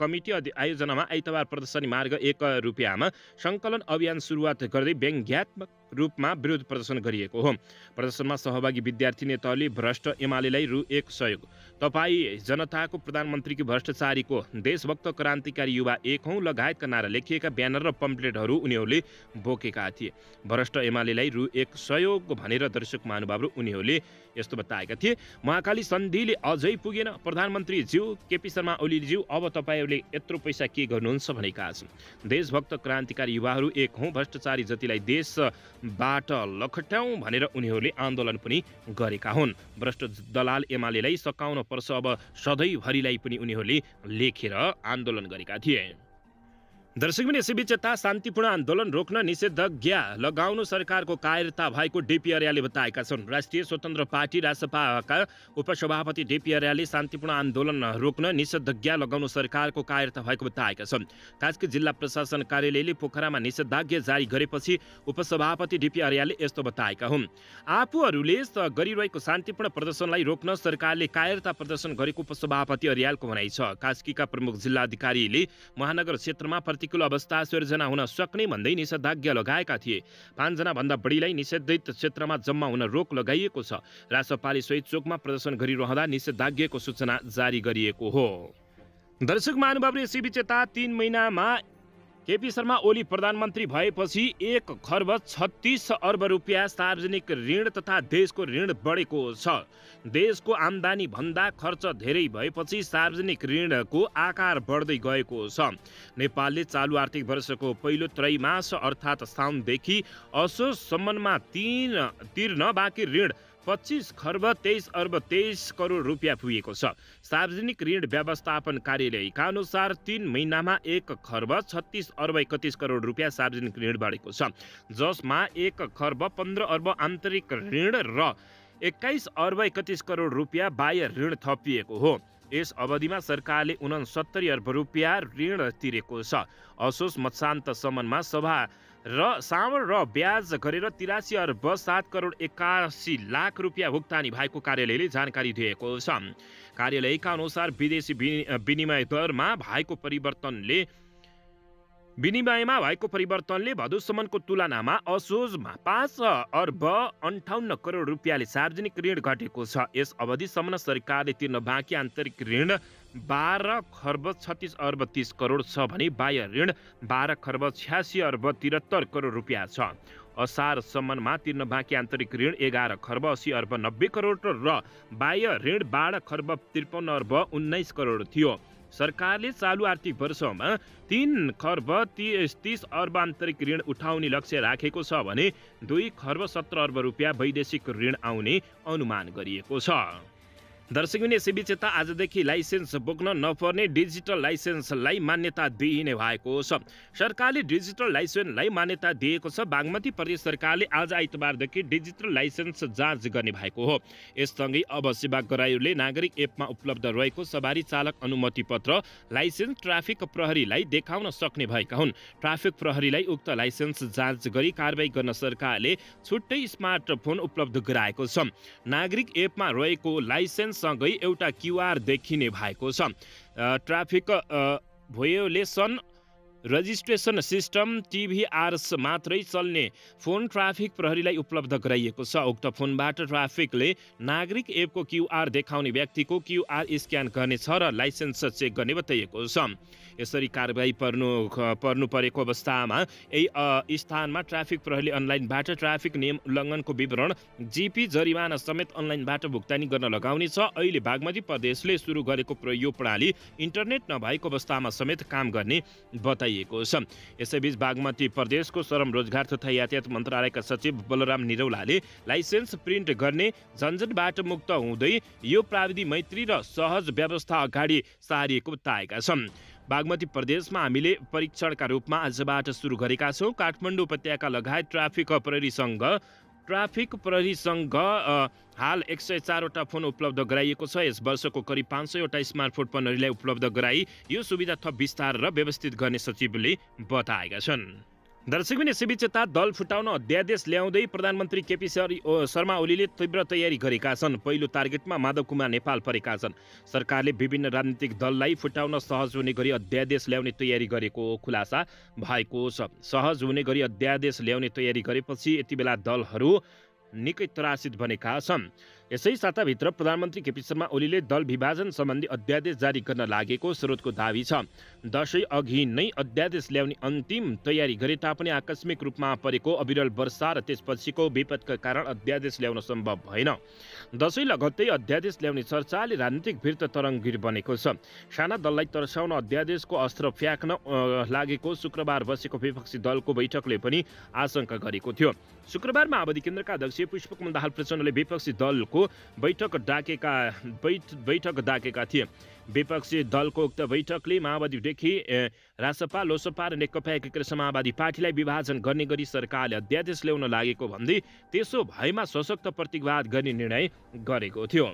कमिटी आयोजनामा आइतबार प्रदर्शनी मार्ग एक रुपियाँमा सङ्कलन अभियान सुरुवात गर्दै व्यङ्ग्यात्मक रूपमा विरोध प्रदर्शन गरिएको हो प्रदर्शनमा सहभागी विद्यार्थी नेताहरूले भ्रष्ट एमालेलाई रु एक सहयोग तपाईँ जनताको प्रधानमन्त्रीको भ्रष्टाचारीको देशभक्त क्रान्तिकारी युवा एक हौ लगायतका नारा लेखिएका ब्यानर र पम्पलेटहरू उनीहरूले बोकेका थिए भ्रष्ट एमालेलाई रु एक सहयोग भनेर दर्शक महानुभावहरू उनीहरूले यस्तो बताएका थिए महाकाली सन्धिले अझै पुगेन प्रधानमन्त्री ज्यू केपी शर्मा ओलीज्यू अब तपाईँहरूले यत्रो पैसा के गर्नुहुन्छ भनेका छन् देशभक्त क्रान्तिकारी युवाहरू एक हौँ भ्रष्टाचारी जतिलाई देशबाट लखट्याउँ भनेर उनीहरूले आन्दोलन पनि गरेका हुन् भ्रष्ट दलाल एमालेलाई सकाउन पर्छ अब सधैँभरिलाई पनि उनीहरूले लेखेर आन्दोलन गरेका थिए दर्शक पनि यसैबीच यता शान्तिपूर्ण आन्दोलन रोक्न निषेधाज्ञा लगाउनु सरकारको कायरता भएको अर्याले बताएका छन् राष्ट्रिय स्वतन्त्र पार्टी राजसपाका उपसभापति अर्याले शान्तिपूर्ण आन्दोलन रोक्न निषेधाज्ञा लगाउनु सरकारको कायरता भएको बताएका छन् कास्की जिल्ला प्रशासन कार्यालयले पोखरामा निषेधाज्ञा जारी गरेपछि उपसभापति अर्याले यस्तो बताएका हुन् आफूहरूले गरिरहेको शान्तिपूर्ण प्रदर्शनलाई रोक्न सरकारले कायरता प्रदर्शन गरेको उपसभापति अर्यालको भनाइ छ कास्कीका प्रमुख जिल्लाधिकारीले महानगर क्षेत्रमा प्रतिकूल अवस्था सिर्जना हुन सक्ने भन्दै निषेधाज्ञा लगाएका थिए भन्दा बढीलाई निषेधित क्षेत्रमा जम्मा हुन रोक लगाइएको छ रासोपाली सोही चोकमा प्रदर्शन गरिरहँदा निषेधाज्ञाको सूचना जारी गरिएको हो दर्शक महानुभावले सिबी चेता तिन महिनामा केपी शर्मा ओली प्रधानमन्त्री भएपछि एक खर्ब छत्तिस अर्ब रुपियाँ सार्वजनिक ऋण तथा देशको ऋण बढेको छ देशको आम्दानी भन्दा खर्च धेरै भएपछि सार्वजनिक ऋणको आकार बढ्दै गएको छ नेपालले चालु आर्थिक वर्षको पहिलो त्रैमास अर्थात् साउनदेखि असोजसम्ममा तिन तिर्न बाँकी ऋण पच्चिस खर्ब तेइस अर्ब तेइस करोड रुपियाँ पुगेको छ सार्वजनिक ऋण व्यवस्थापन कार्यालयका अनुसार तिन महिनामा एक खर्ब छत्तिस अर्ब एकतिस करोड रुपियाँ सार्वजनिक ऋण बढेको छ जसमा एक खर्ब पन्ध्र अर्ब आन्तरिक ऋण र एक्काइस अर्ब एकतिस करोड रुपियाँ बाह्य ऋण थपिएको हो यस अवधिमा सरकारले उनसत्तरी अर्ब रुपियाँ ऋण तिरेको छ असोज मत्सान्तसम्ममा सभा र सामर र ब्याज गरेर तिरासी अर्ब सात करोड एक्कासी लाख रुपियाँ भुक्तानी भएको कार्यालयले जानकारी दिएको छ कार्यालयका अनुसार विदेशी विनिमय दरमा भएको परिवर्तनले विनिमयमा भएको परिवर्तनले भदौसम्मको तुलनामा असोजमा पाँच अर्ब अन्ठाउन्न करोड रुपियाँले सार्वजनिक ऋण घटेको छ यस अवधिसम्म सरकारले तिर्न बाँकी आन्तरिक ऋण बाह्र खर्ब छत्तिस अर्ब तिस करोड छ भने बाह्य ऋण बाह्र खर्ब छ्यासी अर्ब त्रिहत्तर करोड रुपियाँ छ असारसम्ममा तिर्न बाँकी आन्तरिक ऋण एघार खर्ब असी अर्ब नब्बे करोड र बाह्य ऋण बाह्र खर्ब त्रिपन्न अर्ब उन्नाइस करोड थियो सरकारले चालु आर्थिक वर्षमा तिन खर्ब तिस तिस अर्ब आन्तरिक ऋण उठाउने लक्ष्य राखेको छ भने दुई खर्ब सत्र अर्ब रुपियाँ वैदेशिक ऋण आउने अनुमान गरिएको छ दर्शकबिन यसैबीच यता आजदेखि लाइसेन्स बोक्न नपर्ने डिजिटल लाइसेन्सलाई मान्यता दिइने भएको छ सरकारले डिजिटल लाइसेन्सलाई मान्यता दिएको छ बागमती प्रदेश सरकारले आज आइतबारदेखि डिजिटल लाइसेन्स जाँच गर्ने भएको हो यससँगै अब सेवा गरायुले नागरिक एपमा उपलब्ध रहेको सवारी चालक अनुमति पत्र लाइसेन्स ट्राफिक प्रहरीलाई देखाउन सक्ने भएका हुन् ट्राफिक प्रहरीलाई उक्त लाइसेन्स जाँच गरी कारवाही गर्न सरकारले छुट्टै स्मार्टफोन उपलब्ध गराएको छ नागरिक एपमा रहेको लाइसेन्स सँगै एउटा क्युआर देखिने भएको छ traffic violation registration system TVRS मात्रै चल्ने फोन ट्राफिक प्रहरीलाई उपलब्ध गराइएको छ उक्त फोनबाट ट्राफिकले नागरिक एपको क्युआर देखाउने व्यक्तिको क्युआर स्क्यान गर्नेछ र लाइसेन्स चेक गर्ने बताइएको छ यसरी कारवाही पर्नु पर्नु परेको अवस्थामा यही स्थानमा ट्राफिक प्रहरी अनलाइनबाट ट्राफिक नियम उल्लङ्घनको विवरण जिपी जरिवाना समेत अनलाइनबाट भुक्तानी गर्न लगाउनेछ अहिले बागमती प्रदेशले सुरु गरेको यो प्रणाली इन्टरनेट नभएको अवस्थामा समेत काम गर्ने बताइएको छ यसैबीच बागमती प्रदेशको श्रम रोजगार तथा यातायात मन्त्रालयका सचिव बलराम निरौलाले लाइसेन्स प्रिन्ट गर्ने झन्झटबाट मुक्त हुँदै यो प्राविधिक मैत्री र सहज व्यवस्था अगाडि सारिएको बताएका छन् बागमती प्रदेशमा हामीले परीक्षणका रूपमा आजबाट सुरु गरेका छौँ काठमाडौँ उपत्यका लगायत ट्राफिक प्रहरी सङ्घ ट्राफिक प्रहरी सङ्घ हाल एक सय चारवटा फोन उपलब्ध गराइएको छ यस वर्षको करिब पाँच सयवटा स्मार्टफोन प्रहरीलाई उपलब्ध गराई यो सुविधा थप विस्तार र व्यवस्थित गर्ने सचिवले बताएका छन् दर्शकबिनी शिविरचेता दल फुटाउन अध्यादेश ल्याउँदै प्रधानमन्त्री केपी शर्मा ओलीले तीव्र तयारी गरेका छन् पहिलो टार्गेटमा माधव कुमार नेपाल परेका छन् सरकारले विभिन्न राजनीतिक दललाई फुटाउन सहज हुने गरी अध्यादेश ल्याउने तयारी गरेको खुलासा भएको छ सहज हुने गरी अध्यादेश ल्याउने तयारी गरेपछि यति बेला दलहरू निकै त्रासित बनेका छन् यसै साताभित्र प्रधानमन्त्री केपी शर्मा ओलीले दल विभाजन सम्बन्धी अध्यादेश जारी गर्न लागेको स्रोतको दावी छ दसैँ अघि नै अध्यादेश ल्याउने अन्तिम तयारी गरे तापनि आकस्मिक रूपमा परेको अविरल वर्षा र त्यसपछिको विपदका कारण अध्यादेश ल्याउन सम्भव भएन दसैँ लगत्तै अध्यादेश ल्याउने चर्चाले राजनीतिक भित्र तरङ्गीर बनेको छ साना दललाई तर्साउन अध्यादेशको अस्त्र फ्याँक्न लागेको शुक्रबार बसेको विपक्षी दलको बैठकले पनि आशंका गरेको थियो शुक्रबार माओवादी केन्द्रका अध्यक्ष पुष्पकमल दाहाल प्रचण्डले विपक्षी दलको बैठक डाकेका बैठक डाकेका थिए विपक्षी दलको उक्त बैठकले माओवादीदेखि रासपा लोसपा र नेकपा एकीकृत समाजवादी पार्टीलाई विभाजन गर्ने गरी सरकारले अध्यादेश ल्याउन लागेको भन्दै त्यसो भएमा सशक्त प्रतिवाद गर्ने निर्णय गरेको थियो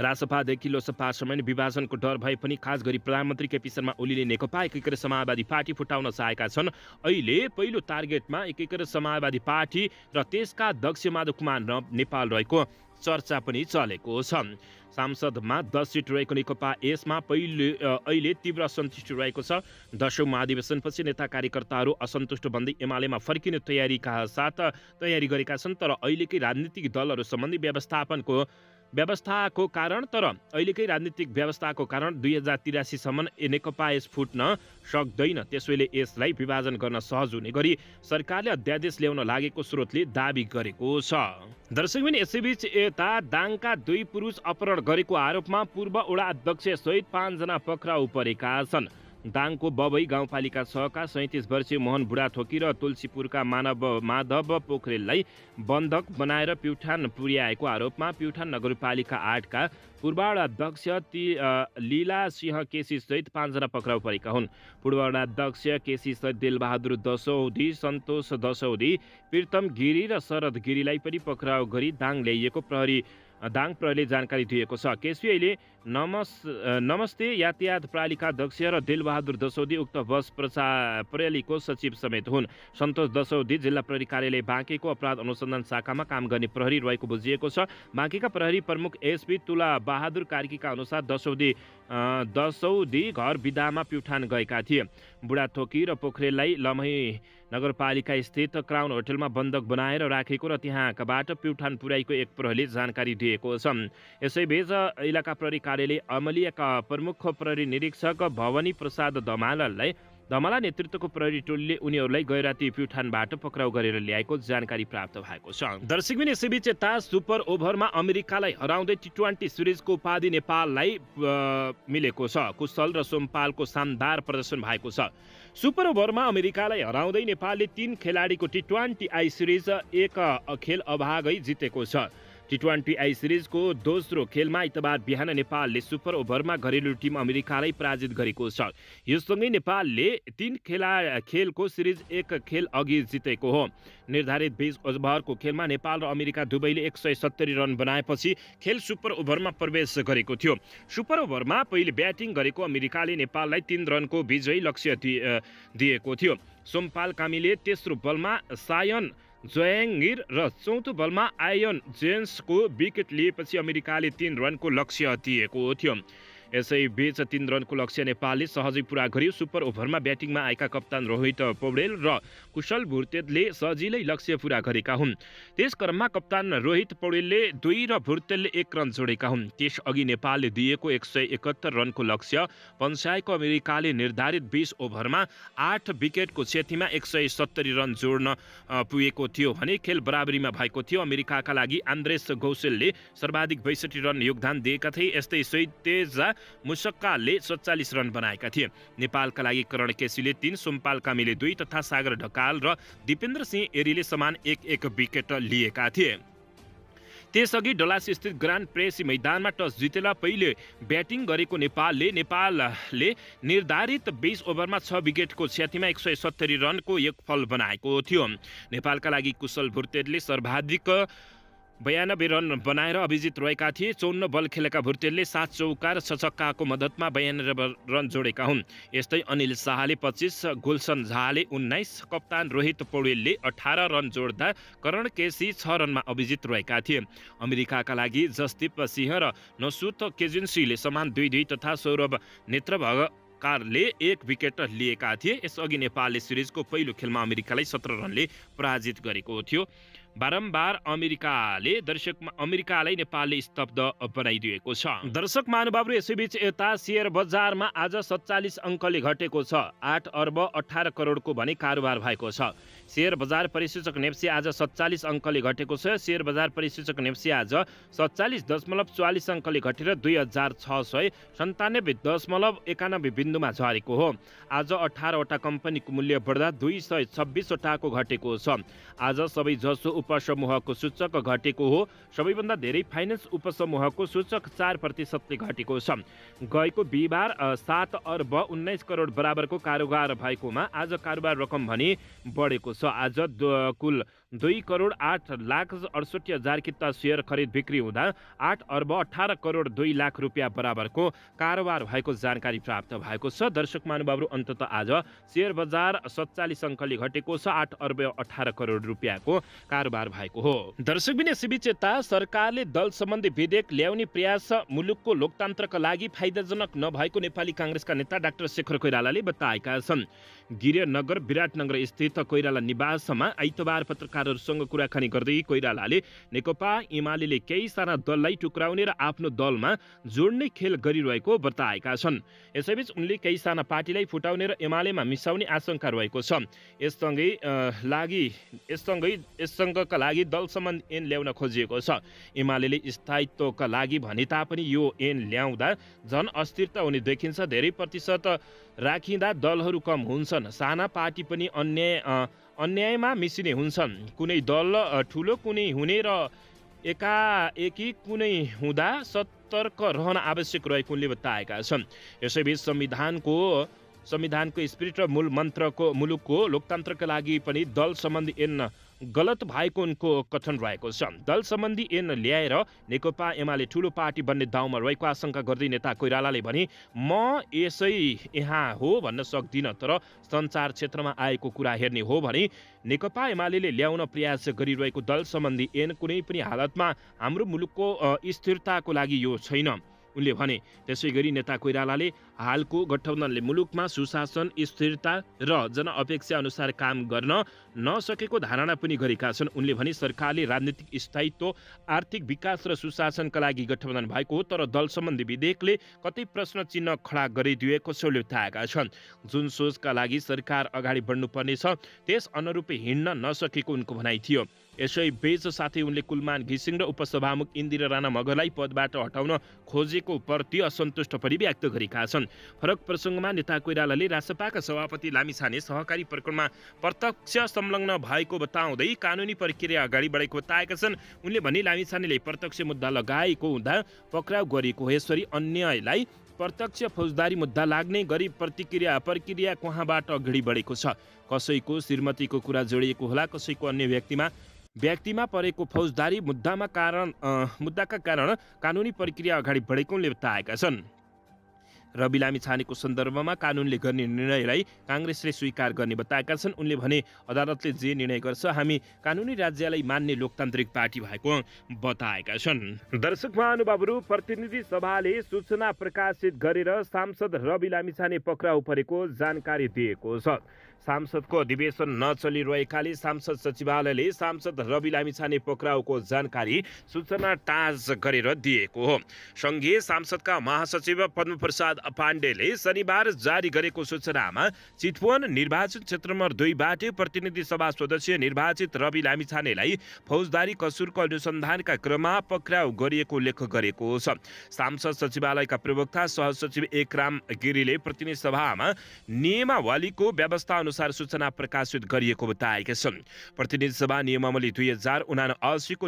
राजसभादेखि लोकसभासम्म विभाजनको डर भए पनि खास गरी प्रधानमन्त्री केपी शर्मा ओलीले नेकपा एकीकृत समाजवादी पार्टी फुटाउन चाहेका छन् अहिले पहिलो टार्गेटमा एकीकृत समाजवादी पार्टी र त्यसका अध्यक्ष माधव कुमार नेपाल रहेको चर्चा पनि चलेको छ सांसदमा दस सिट रहेको नेकपा यसमा पहिले अहिले तीव्र असन्तुष्टि रहेको छ दसौँ महाधिवेशनपछि नेता कार्यकर्ताहरू असन्तुष्ट भन्दै एमालेमा फर्किने तयारीका साथ तयारी गरेका छन् तर अहिलेकै राजनीतिक दलहरू सम्बन्धी व्यवस्थापनको व्यवस्थाको कारण तर अहिलेकै राजनीतिक व्यवस्थाको कारण दुई हजार तिरासीसम्म नेकपा यस फुट्न सक्दैन त्यसैले यसलाई विभाजन गर्न सहज हुने गरी सरकारले अध्यादेश ल्याउन लागेको स्रोतले दावी गरेको छ दर्शकबिन यसैबीच यता दाङका दुई पुरुष अपहरण गरेको आरोपमा पूर्व वडा सहित पाँचजना पक्राउ परेका छन् दाङको बबई गाउँपालिका सहका सैँतिस वर्षीय मोहन बुढाथोकी र तुलसीपुरका मानव माधव पोखरेललाई बन्धक बनाएर प्युठान पुर्याएको आरोपमा प्युठान नगरपालिका आठका पूर्वाध्यक्ष ती लीला सिंह केसीसहित पाँचजना पक्राउ परेका हुन् पूर्वाध्यक्ष केसीसहित दिलबहादुर दसौधी सन्तोष दशौधी प्रीतम गिरी र शरद गिरीलाई पनि पक्राउ गरी दाङ ल्याइएको प्रहरी दाङ प्रहरीले जानकारी दिएको छ केसिआईले नमस् नमस्ते यातायात प्रालीका अध्यक्ष र दिलबहादुर दसौदी उक्त बस प्रचा प्रहरीको सचिव समेत हुन् सन्तोष दसौदी जिल्ला प्रहरी कार्यालय बाँकेको अपराध अनुसन्धान शाखामा काम गर्ने प्रहरी रहेको बुझिएको छ बाँकेका प्रहरी प्रमुख एसपी तुला बहादुर कार्कीका अनुसार दसौदी दसौदी घर विधामा प्युठान गएका थिए बुढाथोकी र पोखरेललाई लमही नगरपालिका स्थित क्राउन होटलमा बन्धक बनाएर राखेको र त्यहाँकाबाट प्युठान पुर्याएको एक प्रहरीले जानकारी दिएको छ यसैबीच इलाका प्रहरी कार्यालय अमलियाका प्रमुख प्रहरी निरीक्षक भवानी प्रसाद धमालललाई धमला नेतृत्वको प्रहरी टोलीले उनीहरूलाई गैराती प्युठानबाट पक्राउ गरेर ल्याएको जानकारी प्राप्त भएको छ दर्शकबिन यसैबीच यता सुपर ओभरमा अमेरिकालाई हराउँदै टी ट्वेन्टी सिरिजको उपाधि नेपाललाई मिलेको छ कुशल र सोमपालको शानदार प्रदर्शन भएको छ सुपर ओभरमा अमेरिकालाई हराउँदै नेपालले तीन खेलाडीको टी ट्वेन्टी आई सिरिज एक खेल अभागै जितेको छ टी ट्वेन्टी आई सिरिजको दोस्रो खेलमा आइतबार बिहान नेपालले सुपर ओभरमा घरेलु टिम अमेरिकालाई पराजित गरेको छ यो सँगै नेपालले तीन खेला खेलको सिरिज एक खेल अघि जितेको हो निर्धारित बिस ओभरको खेलमा नेपाल र अमेरिका दुवैले एक सय सत्तरी रन बनाएपछि खेल सुपर ओभरमा प्रवेश गरेको थियो सुपर ओभरमा पहिले ब्याटिङ गरेको अमेरिकाले नेपाललाई तिन रनको विजयी लक्ष्य दिएको थियो सोमपाल कामीले तेस्रो बलमा सायन जयङ्गिर र चौथो बलमा आयन जेन्सको विकेट लिएपछि अमेरिकाले तिन रनको लक्ष्य दिएको थियो यसैबीच तीन रनको लक्ष्य नेपालले सहजै पुरा गर्यो सुपर ओभरमा ब्याटिङमा आएका कप्तान रोहित पौडेल र कुशल भुर्तेतले सजिलै लक्ष्य पुरा गरेका हुन् त्यस क्रममा कप्तान रोहित पौडेलले दुई र भुर्तेलले एक रन जोडेका हुन् त्यसअघि नेपालले दिएको एक सय एकहत्तर रनको लक्ष्य पन्साएको अमेरिकाले निर्धारित बिस ओभरमा आठ विकेटको क्षतिमा एक सय सत्तरी रन जोड्न पुगेको थियो भने खेल बराबरीमा भएको थियो अमेरिकाका लागि आन्द्रेस गौसेलले सर्वाधिक बैसठी रन योगदान दिएका थिए यस्तै सैतेजा मुसक्काले सत्तालिस रन बनाएका थिए नेपालका लागि करण केसीले तिन सोमपाल कामीले दुई तथा सागर ढकाल र दिपेन्द्र सिंह एरीले समान एक एक विकेट लिएका थिए त्यसअघि डलासस्थित ग्रान्ड प्रेस मैदानमा टस जितेर पहिले ब्याटिङ गरेको नेपालले नेपालले निर्धारित बिस ओभरमा छ विकेटको क्षतिमा एक सय सत्तरी रनको एक फल बनाएको थियो नेपालका लागि कुशल भुर्तेले सर्वाधिक बयानब्बे रन बनाएर अभिजित रहेका थिए चौन्न बल खेलेका भुर्तेलले सात चौका र सचक्काको मद्दतमा बयानब्बे रन जोडेका हुन् यस्तै अनिल शाहले पच्चिस गुलसन झाले उन्नाइस कप्तान रोहित पौडेलले अठार रन जोड्दा करण केसी छ रनमा अभिजित रहेका थिए अमेरिकाका लागि जसदीप सिंह र नसुत केजुन्सीले समान दुई दुई तथा सौरभ नेत्रभग कारले एक विकेट लिएका थिए यसअघि नेपालले सिरिजको पहिलो खेलमा अमेरिकालाई सत्र रनले पराजित गरेको थियो बारम्बार अमेरिकाले दर्शक अमेरिकालाई नेपालले स्तब्ध बनाइदिएको छ दर्शक महानुभाव यसैबीच यता सेयर बजारमा आज सत्तालिस अङ्कले घटेको छ आठ अर्ब अठार करोडको भने कारोबार भएको छ सेयर बजार परिसूचक नेप्सी आज सत्तालिस अङ्कले घटेको छ सेयर बजार परिसूचक नेप्सी आज सत्तालिस दशमलव चौवालिस अङ्कले घटेर दुई हजार छ सय सन्तानब्बे दशमलव एकानब्बे बिन्दुमा झरेको हो आज अठारवटा कम्पनीको मूल्य बढ्दा दुई सय छब्बिसवटाको घटेको छ आज सबै जसो उपसमूहको सूचक घटेको हो सबैभन्दा धेरै फाइनेन्स उपसमूहको सूचक चार प्रतिशतले घटेको छ गएको बिहिबार सात अर्ब उन्नाइस करोड बराबरको कारोबार भएकोमा आज कारोबार रकम भने बढेको छ आज कुल दुई करोड आठ लाख अडसठी हजार किता सेयर खरिद बिक्री हुँदा आठ अर्ब अठार करोड दुई लाख रुपियाँ बराबरको कारोबार भएको जानकारी प्राप्त भएको छ दर्शक महानुभावहरू अन्तत आज सेयर बजार सत्तालिस अङ्कले घटेको छ आठ अर्ब अठार करोड रुपियाँको कारोबार शुक्रबार भएको हो दर्शकबिन शिविचेता सरकारले दल सम्बन्धी विधेयक ल्याउने प्रयास मुलुकको लोकतन्त्रका लागि फाइदाजनक नभएको नेपाली काङ्ग्रेसका नेता डाक्टर शेखर कोइरालाले बताएका छन् नगर विराटनगर स्थित कोइराला निवासमा आइतबार पत्रकारहरूसँग कुराकानी गर्दै कोइरालाले नेकपा एमाले केही साना दललाई टुक्राउने र आफ्नो दलमा जोड्ने खेल गरिरहेको बताएका छन् यसैबीच उनले केही साना पार्टीलाई फुटाउने र एमालेमा मिसाउने आशंका रहेको छ यससँगै लागि यससँगै यससँग स्थायित्वका लागि दलसम्म ऐन ल्याउन खोजिएको छ एमाले स्थायित्वका लागि भने तापनि यो ऐन ल्याउँदा झन अस्थिरता हुने देखिन्छ धेरै प्रतिशत राखिँदा दलहरू कम हुन्छन् साना पार्टी पनि अन्याय अन्यायमा मिसिने हुन्छन् कुनै दल ठुलो कुनै हुने र एकाएकी कुनै हुँदा सतर्क रहन आवश्यक रहेको उनले बताएका छन् यसैबीच संविधानको संविधानको स्पिरिट र मूल मन्त्रको मुलुकको लोकतन्त्रका लागि पनि दल सम्बन्धी ऐन गलत भएको उनको कथन रहेको छ दल सम्बन्धी एन ल्याएर नेकपा एमाले ठुलो पार्टी बन्ने दाउमा रहेको आशंका गर्दै नेता कोइरालाले भने म यसै यहाँ हो भन्न सक्दिनँ तर सञ्चार क्षेत्रमा आएको कुरा हेर्ने हो भने नेकपा एमाले ल्याउन प्रयास गरिरहेको दल सम्बन्धी एन कुनै पनि हालतमा हाम्रो मुलुकको स्थिरताको लागि यो छैन उनले भने त्यसै गरी नेता कोइरालाले हालको गठबन्धनले मुलुकमा सुशासन स्थिरता र जनअपेक्षा अनुसार काम गर्न नसकेको धारणा पनि गरेका छन् उनले भने सरकारले राजनीतिक स्थायित्व आर्थिक विकास र सुशासनका लागि गठबन्धन भएको हो तर दल सम्बन्धी विधेयकले कति प्रश्न चिन्ह खडा गरिदिएको बताएका छन् जुन सोचका लागि सरकार अगाडि बढ्नुपर्नेछ त्यस अनुरूप हिँड्न नसकेको उनको भनाइ थियो यसै बेच साथै उनले कुलमान घिसिङ र उपसभामुख इन्दिरा राणा मगरलाई पदबाट हटाउन खोजेको प्रति असन्तुष्ट पनि व्यक्त गरेका छन् फरक प्रसङ्गमा नेता कोइरालाले रासपाका सभापति लामिछाने सहकारी प्रकरणमा प्रत्यक्ष संलग्न भएको बताउँदै कानुनी प्रक्रिया अगाडि बढेको बताएका छन् उनले भने लामिछानेले प्रत्यक्ष मुद्दा लगाएको हुँदा पक्राउ गरेको हो यसरी अन्यायलाई प्रत्यक्ष फौजदारी मुद्दा लाग्ने गरी प्रतिक्रिया प्रक्रिया कहाँबाट अगाडि बढेको छ कसैको श्रीमतीको कुरा जोडिएको होला कसैको अन्य व्यक्तिमा व्यक्तिमा परेको फौजदारी मुद्दामा कारण मुद्दाका कारण कानुनी प्रक्रिया अगाडि बढेकोले बताएका छन् रवि लामी छानेको सन्दर्भमा कानुनले गर्ने निर्णयलाई काङ्ग्रेसले स्वीकार गर्ने बताएका छन् उनले भने अदालतले जे निर्णय गर्छ हामी कानुनी राज्यलाई मान्ने लोकतान्त्रिक पार्टी भएको बताएका छन् दर्शक महानुभावहरू प्रतिनिधि सभाले सूचना प्रकाशित गरेर सांसद रवि लामिछाने पक्राउ परेको जानकारी दिएको छ सांसदको अधिवेशन नचलिरहेकाले सांसद सचिवालयले सांसद रवि लामिछाने पक्राउको जानकारी सूचना टाँच गरेर दिएको हो सङ्घीय सांसदका महासचिव पद्मप्रसाद पाण्डेले शनिबार जारी गरेको सूचनामा चितवन निर्वाचन क्षेत्र नम्बर दुईबाटै प्रतिनिधि सभा सदस्य निर्वाचित रवि लामिछानेलाई फौजदारी कसुरको अनुसन्धानका क्रममा पक्राउ गरिएको लेख गरेको छ सांसद सचिवालयका प्रवक्ता सहसचिव एकराम गिरीले प्रतिनिधि सभामा नियमावलीको व्यवस्था अनुसार सूचना प्रकाशित गरिएको बताएका छन् प्रतिनिधि सभा नियमावली दुई हजार उना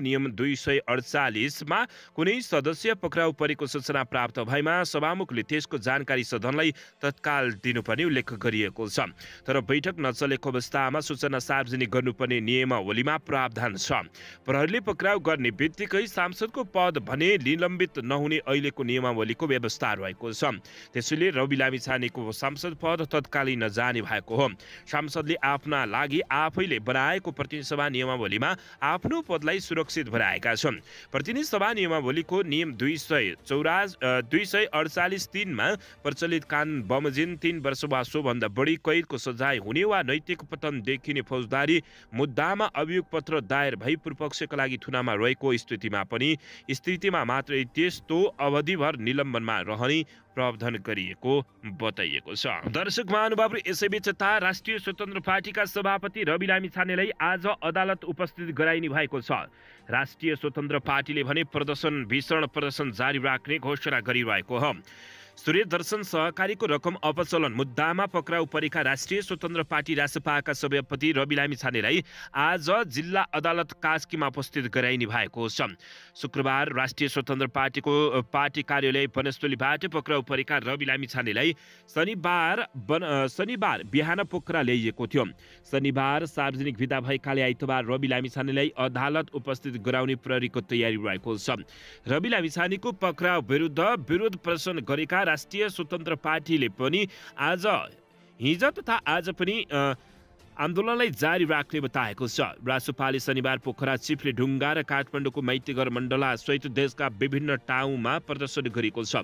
नियम दुई सय अडचालिसमा कुनै सदस्य पक्राउ परेको सूचना प्राप्त भएमा सभामुखले त्यसको जानकारी सदनलाई तत्काल दिनुपर्ने उल्लेख गरिएको छ तर बैठक नचलेको अवस्थामा सूचना सार्वजनिक गर्नुपर्ने नियमावलीमा प्रावधान छ प्रहरीले पक्राउ गर्ने बित्तिकै सांसदको पद भने निलम्बित नहुने अहिलेको नियमावलीको व्यवस्था रहेको छ त्यसैले रवि लामिछानेको सांसद पद तत्कालै नजाने भएको हो सांसदले आफ्ना लागि आफैले बनाएको प्रतिनिधि सभा नियमावलीमा आफ्नो पदलाई सुरक्षित बनाएका छन् प्रतिनिधि सभा नियमावलीको नियम दुई सय चौरा दुई सय अडचालिस तिनमा प्रचलित कान बमजिन तिन वर्ष वा सोभन्दा बढी कैदको सजाय हुने वा नैतिक पतन देखिने फौजदारी मुद्दामा अभियोग पत्र दायर भई पूर्वपक्षका लागि थुनामा रहेको स्थितिमा पनि स्थितिमा मात्रै त्यस्तो अवधिभर निलम्बनमा रहने प्रावधान गरिएको बताइएको छ दर्शक महानुभावहरू यसैबीच तथा राष्ट्रिय स्वतन्त्र पार्टीका सभापति रवि लामी छानेलाई आज अदालत उपस्थित गराइने भएको छ राष्ट्रिय स्वतन्त्र पार्टीले भने प्रदर्शन भीषण प्रदर्शन जारी राख्ने घोषणा गरिरहेको हो सूर्य दर्शन सहकारीको रकम अपचलन मुद्दामा पक्राउ परेका राष्ट्रिय स्वतन्त्र पार्टी रासपाका सभापति रवि लामी छानेलाई आज जिल्ला अदालत कास्कीमा उपस्थित गराइने भएको छ शुक्रबार राष्ट्रिय स्वतन्त्र पार्टीको पार्टी कार्यालय वनस्थलीबाट पक्राउ परेका रवि लामी छानेलाई शनिबार शनिबार बिहान पोखरा ल्याइएको थियो शनिबार सार्वजनिक विदा भएकाले आइतबार रवि लामी छानेलाई अदालत उपस्थित गराउने प्रहरीको तयारी रहेको छ रवि लामी छानेको पक्राउ विरुद्ध विरोध प्रदर्शन गरेका राष्ट्रिय स्वतन्त्र पार्टीले पनि आज हिज तथा आज पनि आन्दोलनलाई जारी राख्ने बताएको छ रासोपाले शनिबार पोखरा चिफले ढुङ्गा र काठमाडौँको मैतीघर मण्डला सहित देशका विभिन्न टाउमा प्रदर्शन गरेको छ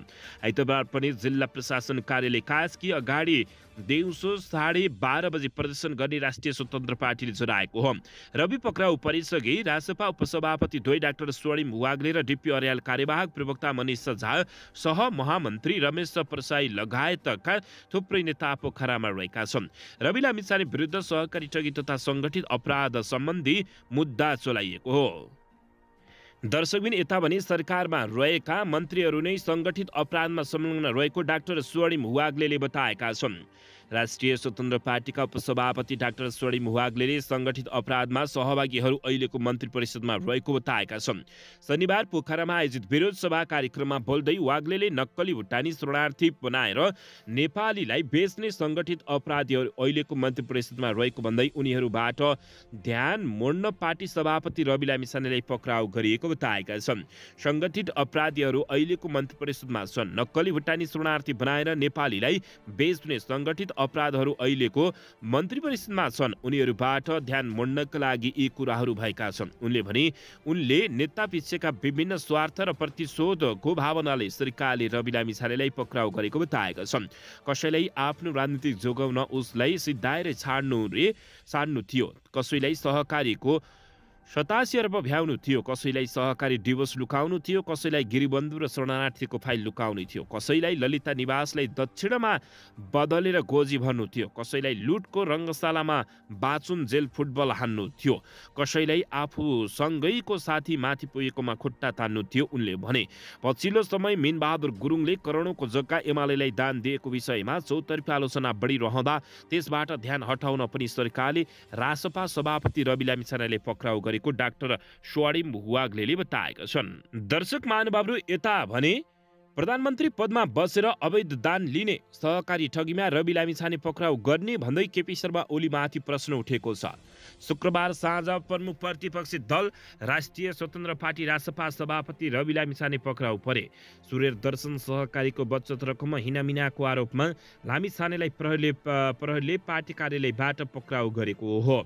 आइतबार पनि जिल्ला प्रशासन कार्यालय कास्की अगाडि दिउँसो साढे बाह्र बजे प्रदर्शन गर्ने राष्ट्रिय स्वतन्त्र पार्टीले जनाएको हो रवि पक्राउ परिसघि राजसभा उपसभापति द्वै डाक्टर स्वर्णिम वाग्ले र डिपी अर्याल कार्यवाहक प्रवक्ता मनिष झा सह महामन्त्री रमेश प्रसाई लगायतका थुप्रै नेता पोखरामा रहेका छन् रवि लामिछाने विरुद्ध सहकारी ठगी तथा सङ्गठित अपराध सम्बन्धी मुद्दा चलाइएको हो दर्शकबिन यता भने सरकारमा रहेका मन्त्रीहरू नै सङ्गठित अपराधमा संलग्न रहेको डाक्टर स्वर्णिम वाग्ले बताएका छन् राष्ट्रिय स्वतन्त्र पार्टीका उपसभापति डाक्टर स्वर्णिम वाग्ले सङ्गठित अपराधमा सहभागीहरू अहिलेको मन्त्री परिषदमा रहेको बताएका छन् शनिबार पोखरामा आयोजित विरोध सभा कार्यक्रममा बोल्दै वाग्ले नक्कली भुटानी शरणार्थी बनाएर नेपालीलाई बेच्ने सङ्गठित अपराधीहरू अहिलेको मन्त्री परिषदमा रहेको भन्दै उनीहरूबाट ध्यान मोड्न पार्टी सभापति रवि लामिसानेलाई पक्राउ गरिएको बताएका छन् सङ्गठित अपराधीहरू अहिलेको मन्त्री परिषदमा छन् नक्कली भुटानी शरणार्थी बनाएर नेपालीलाई बेच्ने सङ्गठित अपराधहरू अहिलेको मन्त्री परिषदमा छन् उनीहरूबाट ध्यान मोड्नका लागि यी कुराहरू भएका छन् उनले भने उनले नेता पिछेका विभिन्न स्वार्थ र प्रतिशोधको भावनाले सरकारले रवि लामिछानेलाई पक्राउ गरेको बताएका छन् कसैलाई आफ्नो राजनीतिक जोगाउन उसलाई सिद्धाएर छाड्नु रे छाड्नु थियो कसैलाई सहकारीको सतासी अर्ब भ्याउनु थियो कसैलाई सहकारी डिभोर्स लुकाउनु थियो कसैलाई गिरिबन्धु र शरणार्थीको फाइल लुकाउनु थियो कसैलाई ललिता निवासलाई दक्षिणमा बदलेर गोजी भन्नु थियो कसैलाई लुटको रङ्गशालामा बाचुन जेल फुटबल हान्नु थियो कसैलाई आफूसँगैको साथी माथि पुगेकोमा खुट्टा तान्नु थियो उनले भने पछिल्लो समय मिनबहादुर गुरुङले करोडौँको जग्गा एमालेलाई दान दिएको विषयमा चौतर्फी आलोचना बढिरहँदा त्यसबाट ध्यान हटाउन पनि सरकारले रासपा सभापति रवि लामिछानेले पक्राउ गरे गरेको डाक्टर स्वर्णिम भुवागले बताएका छन् दर्शक महानुभावहरू यता भने प्रधानमन्त्री पदमा बसेर अवैध दान लिने सहकारी ठगीमा रवि लामिछाने पक्राउ गर्ने भन्दै केपी शर्मा ओलीमाथि प्रश्न उठेको छ शुक्रबार साँझ प्रमुख प्रतिपक्षी दल राष्ट्रिय स्वतन्त्र पार्टी राजसपा सभापति रवि लामिछाने पक्राउ परे सूर्य दर्शन सहकारीको बचत रकममा हिनामिनाको आरोपमा लामिछानेलाई प्रहरीले प्रहरीले पार्टी कार्यालयबाट पक्राउ गरेको हो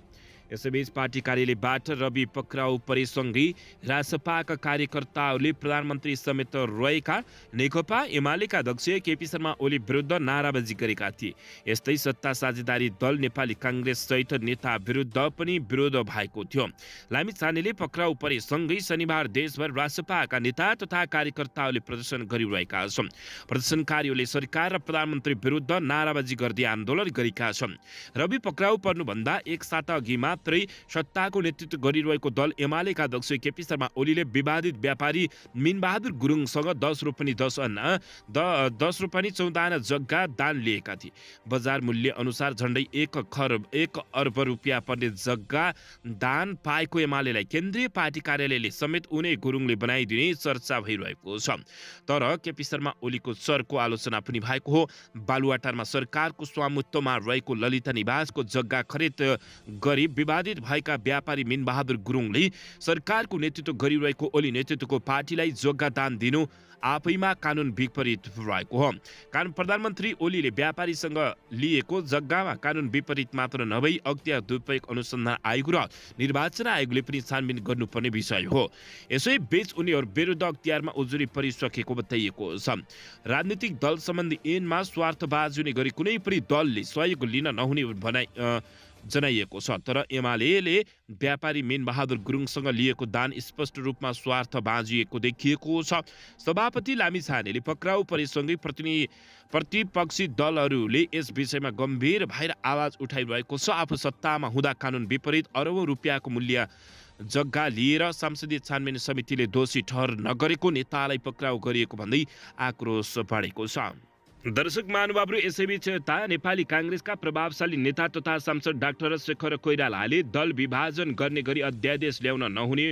यसैबीच पार्टी कार्यालयबाट रवि पक्राउ परेसँगै राजसपाका कार्यकर्ताहरूले प्रधानमन्त्री समेत रहेका नेकपा एमालेका अध्यक्ष केपी शर्मा ओली विरुद्ध नाराबाजी गरेका थिए यस्तै सत्ता साझेदारी दल नेपाली काङ्ग्रेस सहित नेता विरुद्ध पनि विरोध भएको थियो लामिछानेले पक्राउ परेसँगै शनिबार देशभर राजसपाका नेता तथा कार्यकर्ताहरूले प्रदर्शन गरिरहेका छन् प्रदर्शनकारीहरूले सरकार र प्रधानमन्त्री विरुद्ध नाराबाजी गर्दै आन्दोलन गरेका छन् रवि पक्राउ पर्नुभन्दा एक साता अघिमा मात्रै सत्ताको नेतृत्व गरिरहेको दल एमालेका अध्यक्ष केपी शर्मा ओलीले विवादित व्यापारी मिनबहादुर गुरुङसँग दस रोपनी दस अन्ना द दस रोपनी चौध आना जग्गा दान लिएका थिए बजार मूल्य अनुसार झन्डै एक खरब एक अर्ब रुपियाँ पर्ने जग्गा दान पाएको एमालेलाई केन्द्रीय पार्टी कार्यालयले समेत उनै गुरुङले बनाइदिने चर्चा भइरहेको छ तर केपी शर्मा ओलीको चरको आलोचना पनि भएको हो बालुवाटारमा सरकारको स्वामुत्वमा रहेको ललिता निवासको जग्गा खरिद गरी विवादित भएका व्यापारी मिनबहादुर गुरुङले सरकारको नेतृत्व गरिरहेको ओली नेतृत्वको पार्टीलाई जोग्गादान दिनु आफैमा कानुन विपरीत रहेको हो कारण प्रधानमन्त्री ओलीले व्यापारीसँग लिएको जग्गामा कानुन विपरीत मात्र नभई अख्तियार दुरुपयोग अनुसन्धान आयोग र निर्वाचन आयोगले पनि छानबिन गर्नुपर्ने विषय हो यसै बीच उनीहरू विरुद्ध अख्तियारमा उजुरी परिसकेको बताइएको छ राजनीतिक दल सम्बन्धी ऐनमा स्वार्थ बाजुने गरी कुनै पनि दलले सहयोग लिन नहुने भनाइ जनाइएको छ तर एमाले व्यापारी मेनबहादुर गुरुङसँग लिएको दान स्पष्ट रूपमा स्वार्थ बाँझिएको देखिएको छ सभापति लामिछानेले पक्राउ परेसँगै प्रति प्रतिपक्षी दलहरूले यस विषयमा गम्भीर भएर आवाज उठाइरहेको छ आफू सत्तामा हुँदा कानुन विपरीत अरबौँ रुपियाँको मूल्य जग्गा लिएर संसदीय छानबिन समितिले दोषी ठहर नगरेको नेतालाई पक्राउ गरिएको भन्दै आक्रोश बढेको छ दर्शक महानुभावहरू यसैबीच यता नेपाली काङ्ग्रेसका प्रभावशाली नेता तथा सांसद डाक्टर शेखर कोइरालाले दल विभाजन गर्ने गरी अध्यादेश ल्याउन नहुने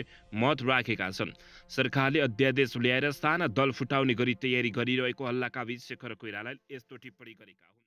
मत राखेका छन् सरकारले अध्यादेश ल्याएर साना दल फुटाउने गरी तयारी गरिरहेको हल्लाका बीच शेखर कोइरालाले यस्तो टिप्पणी गरेका हुन्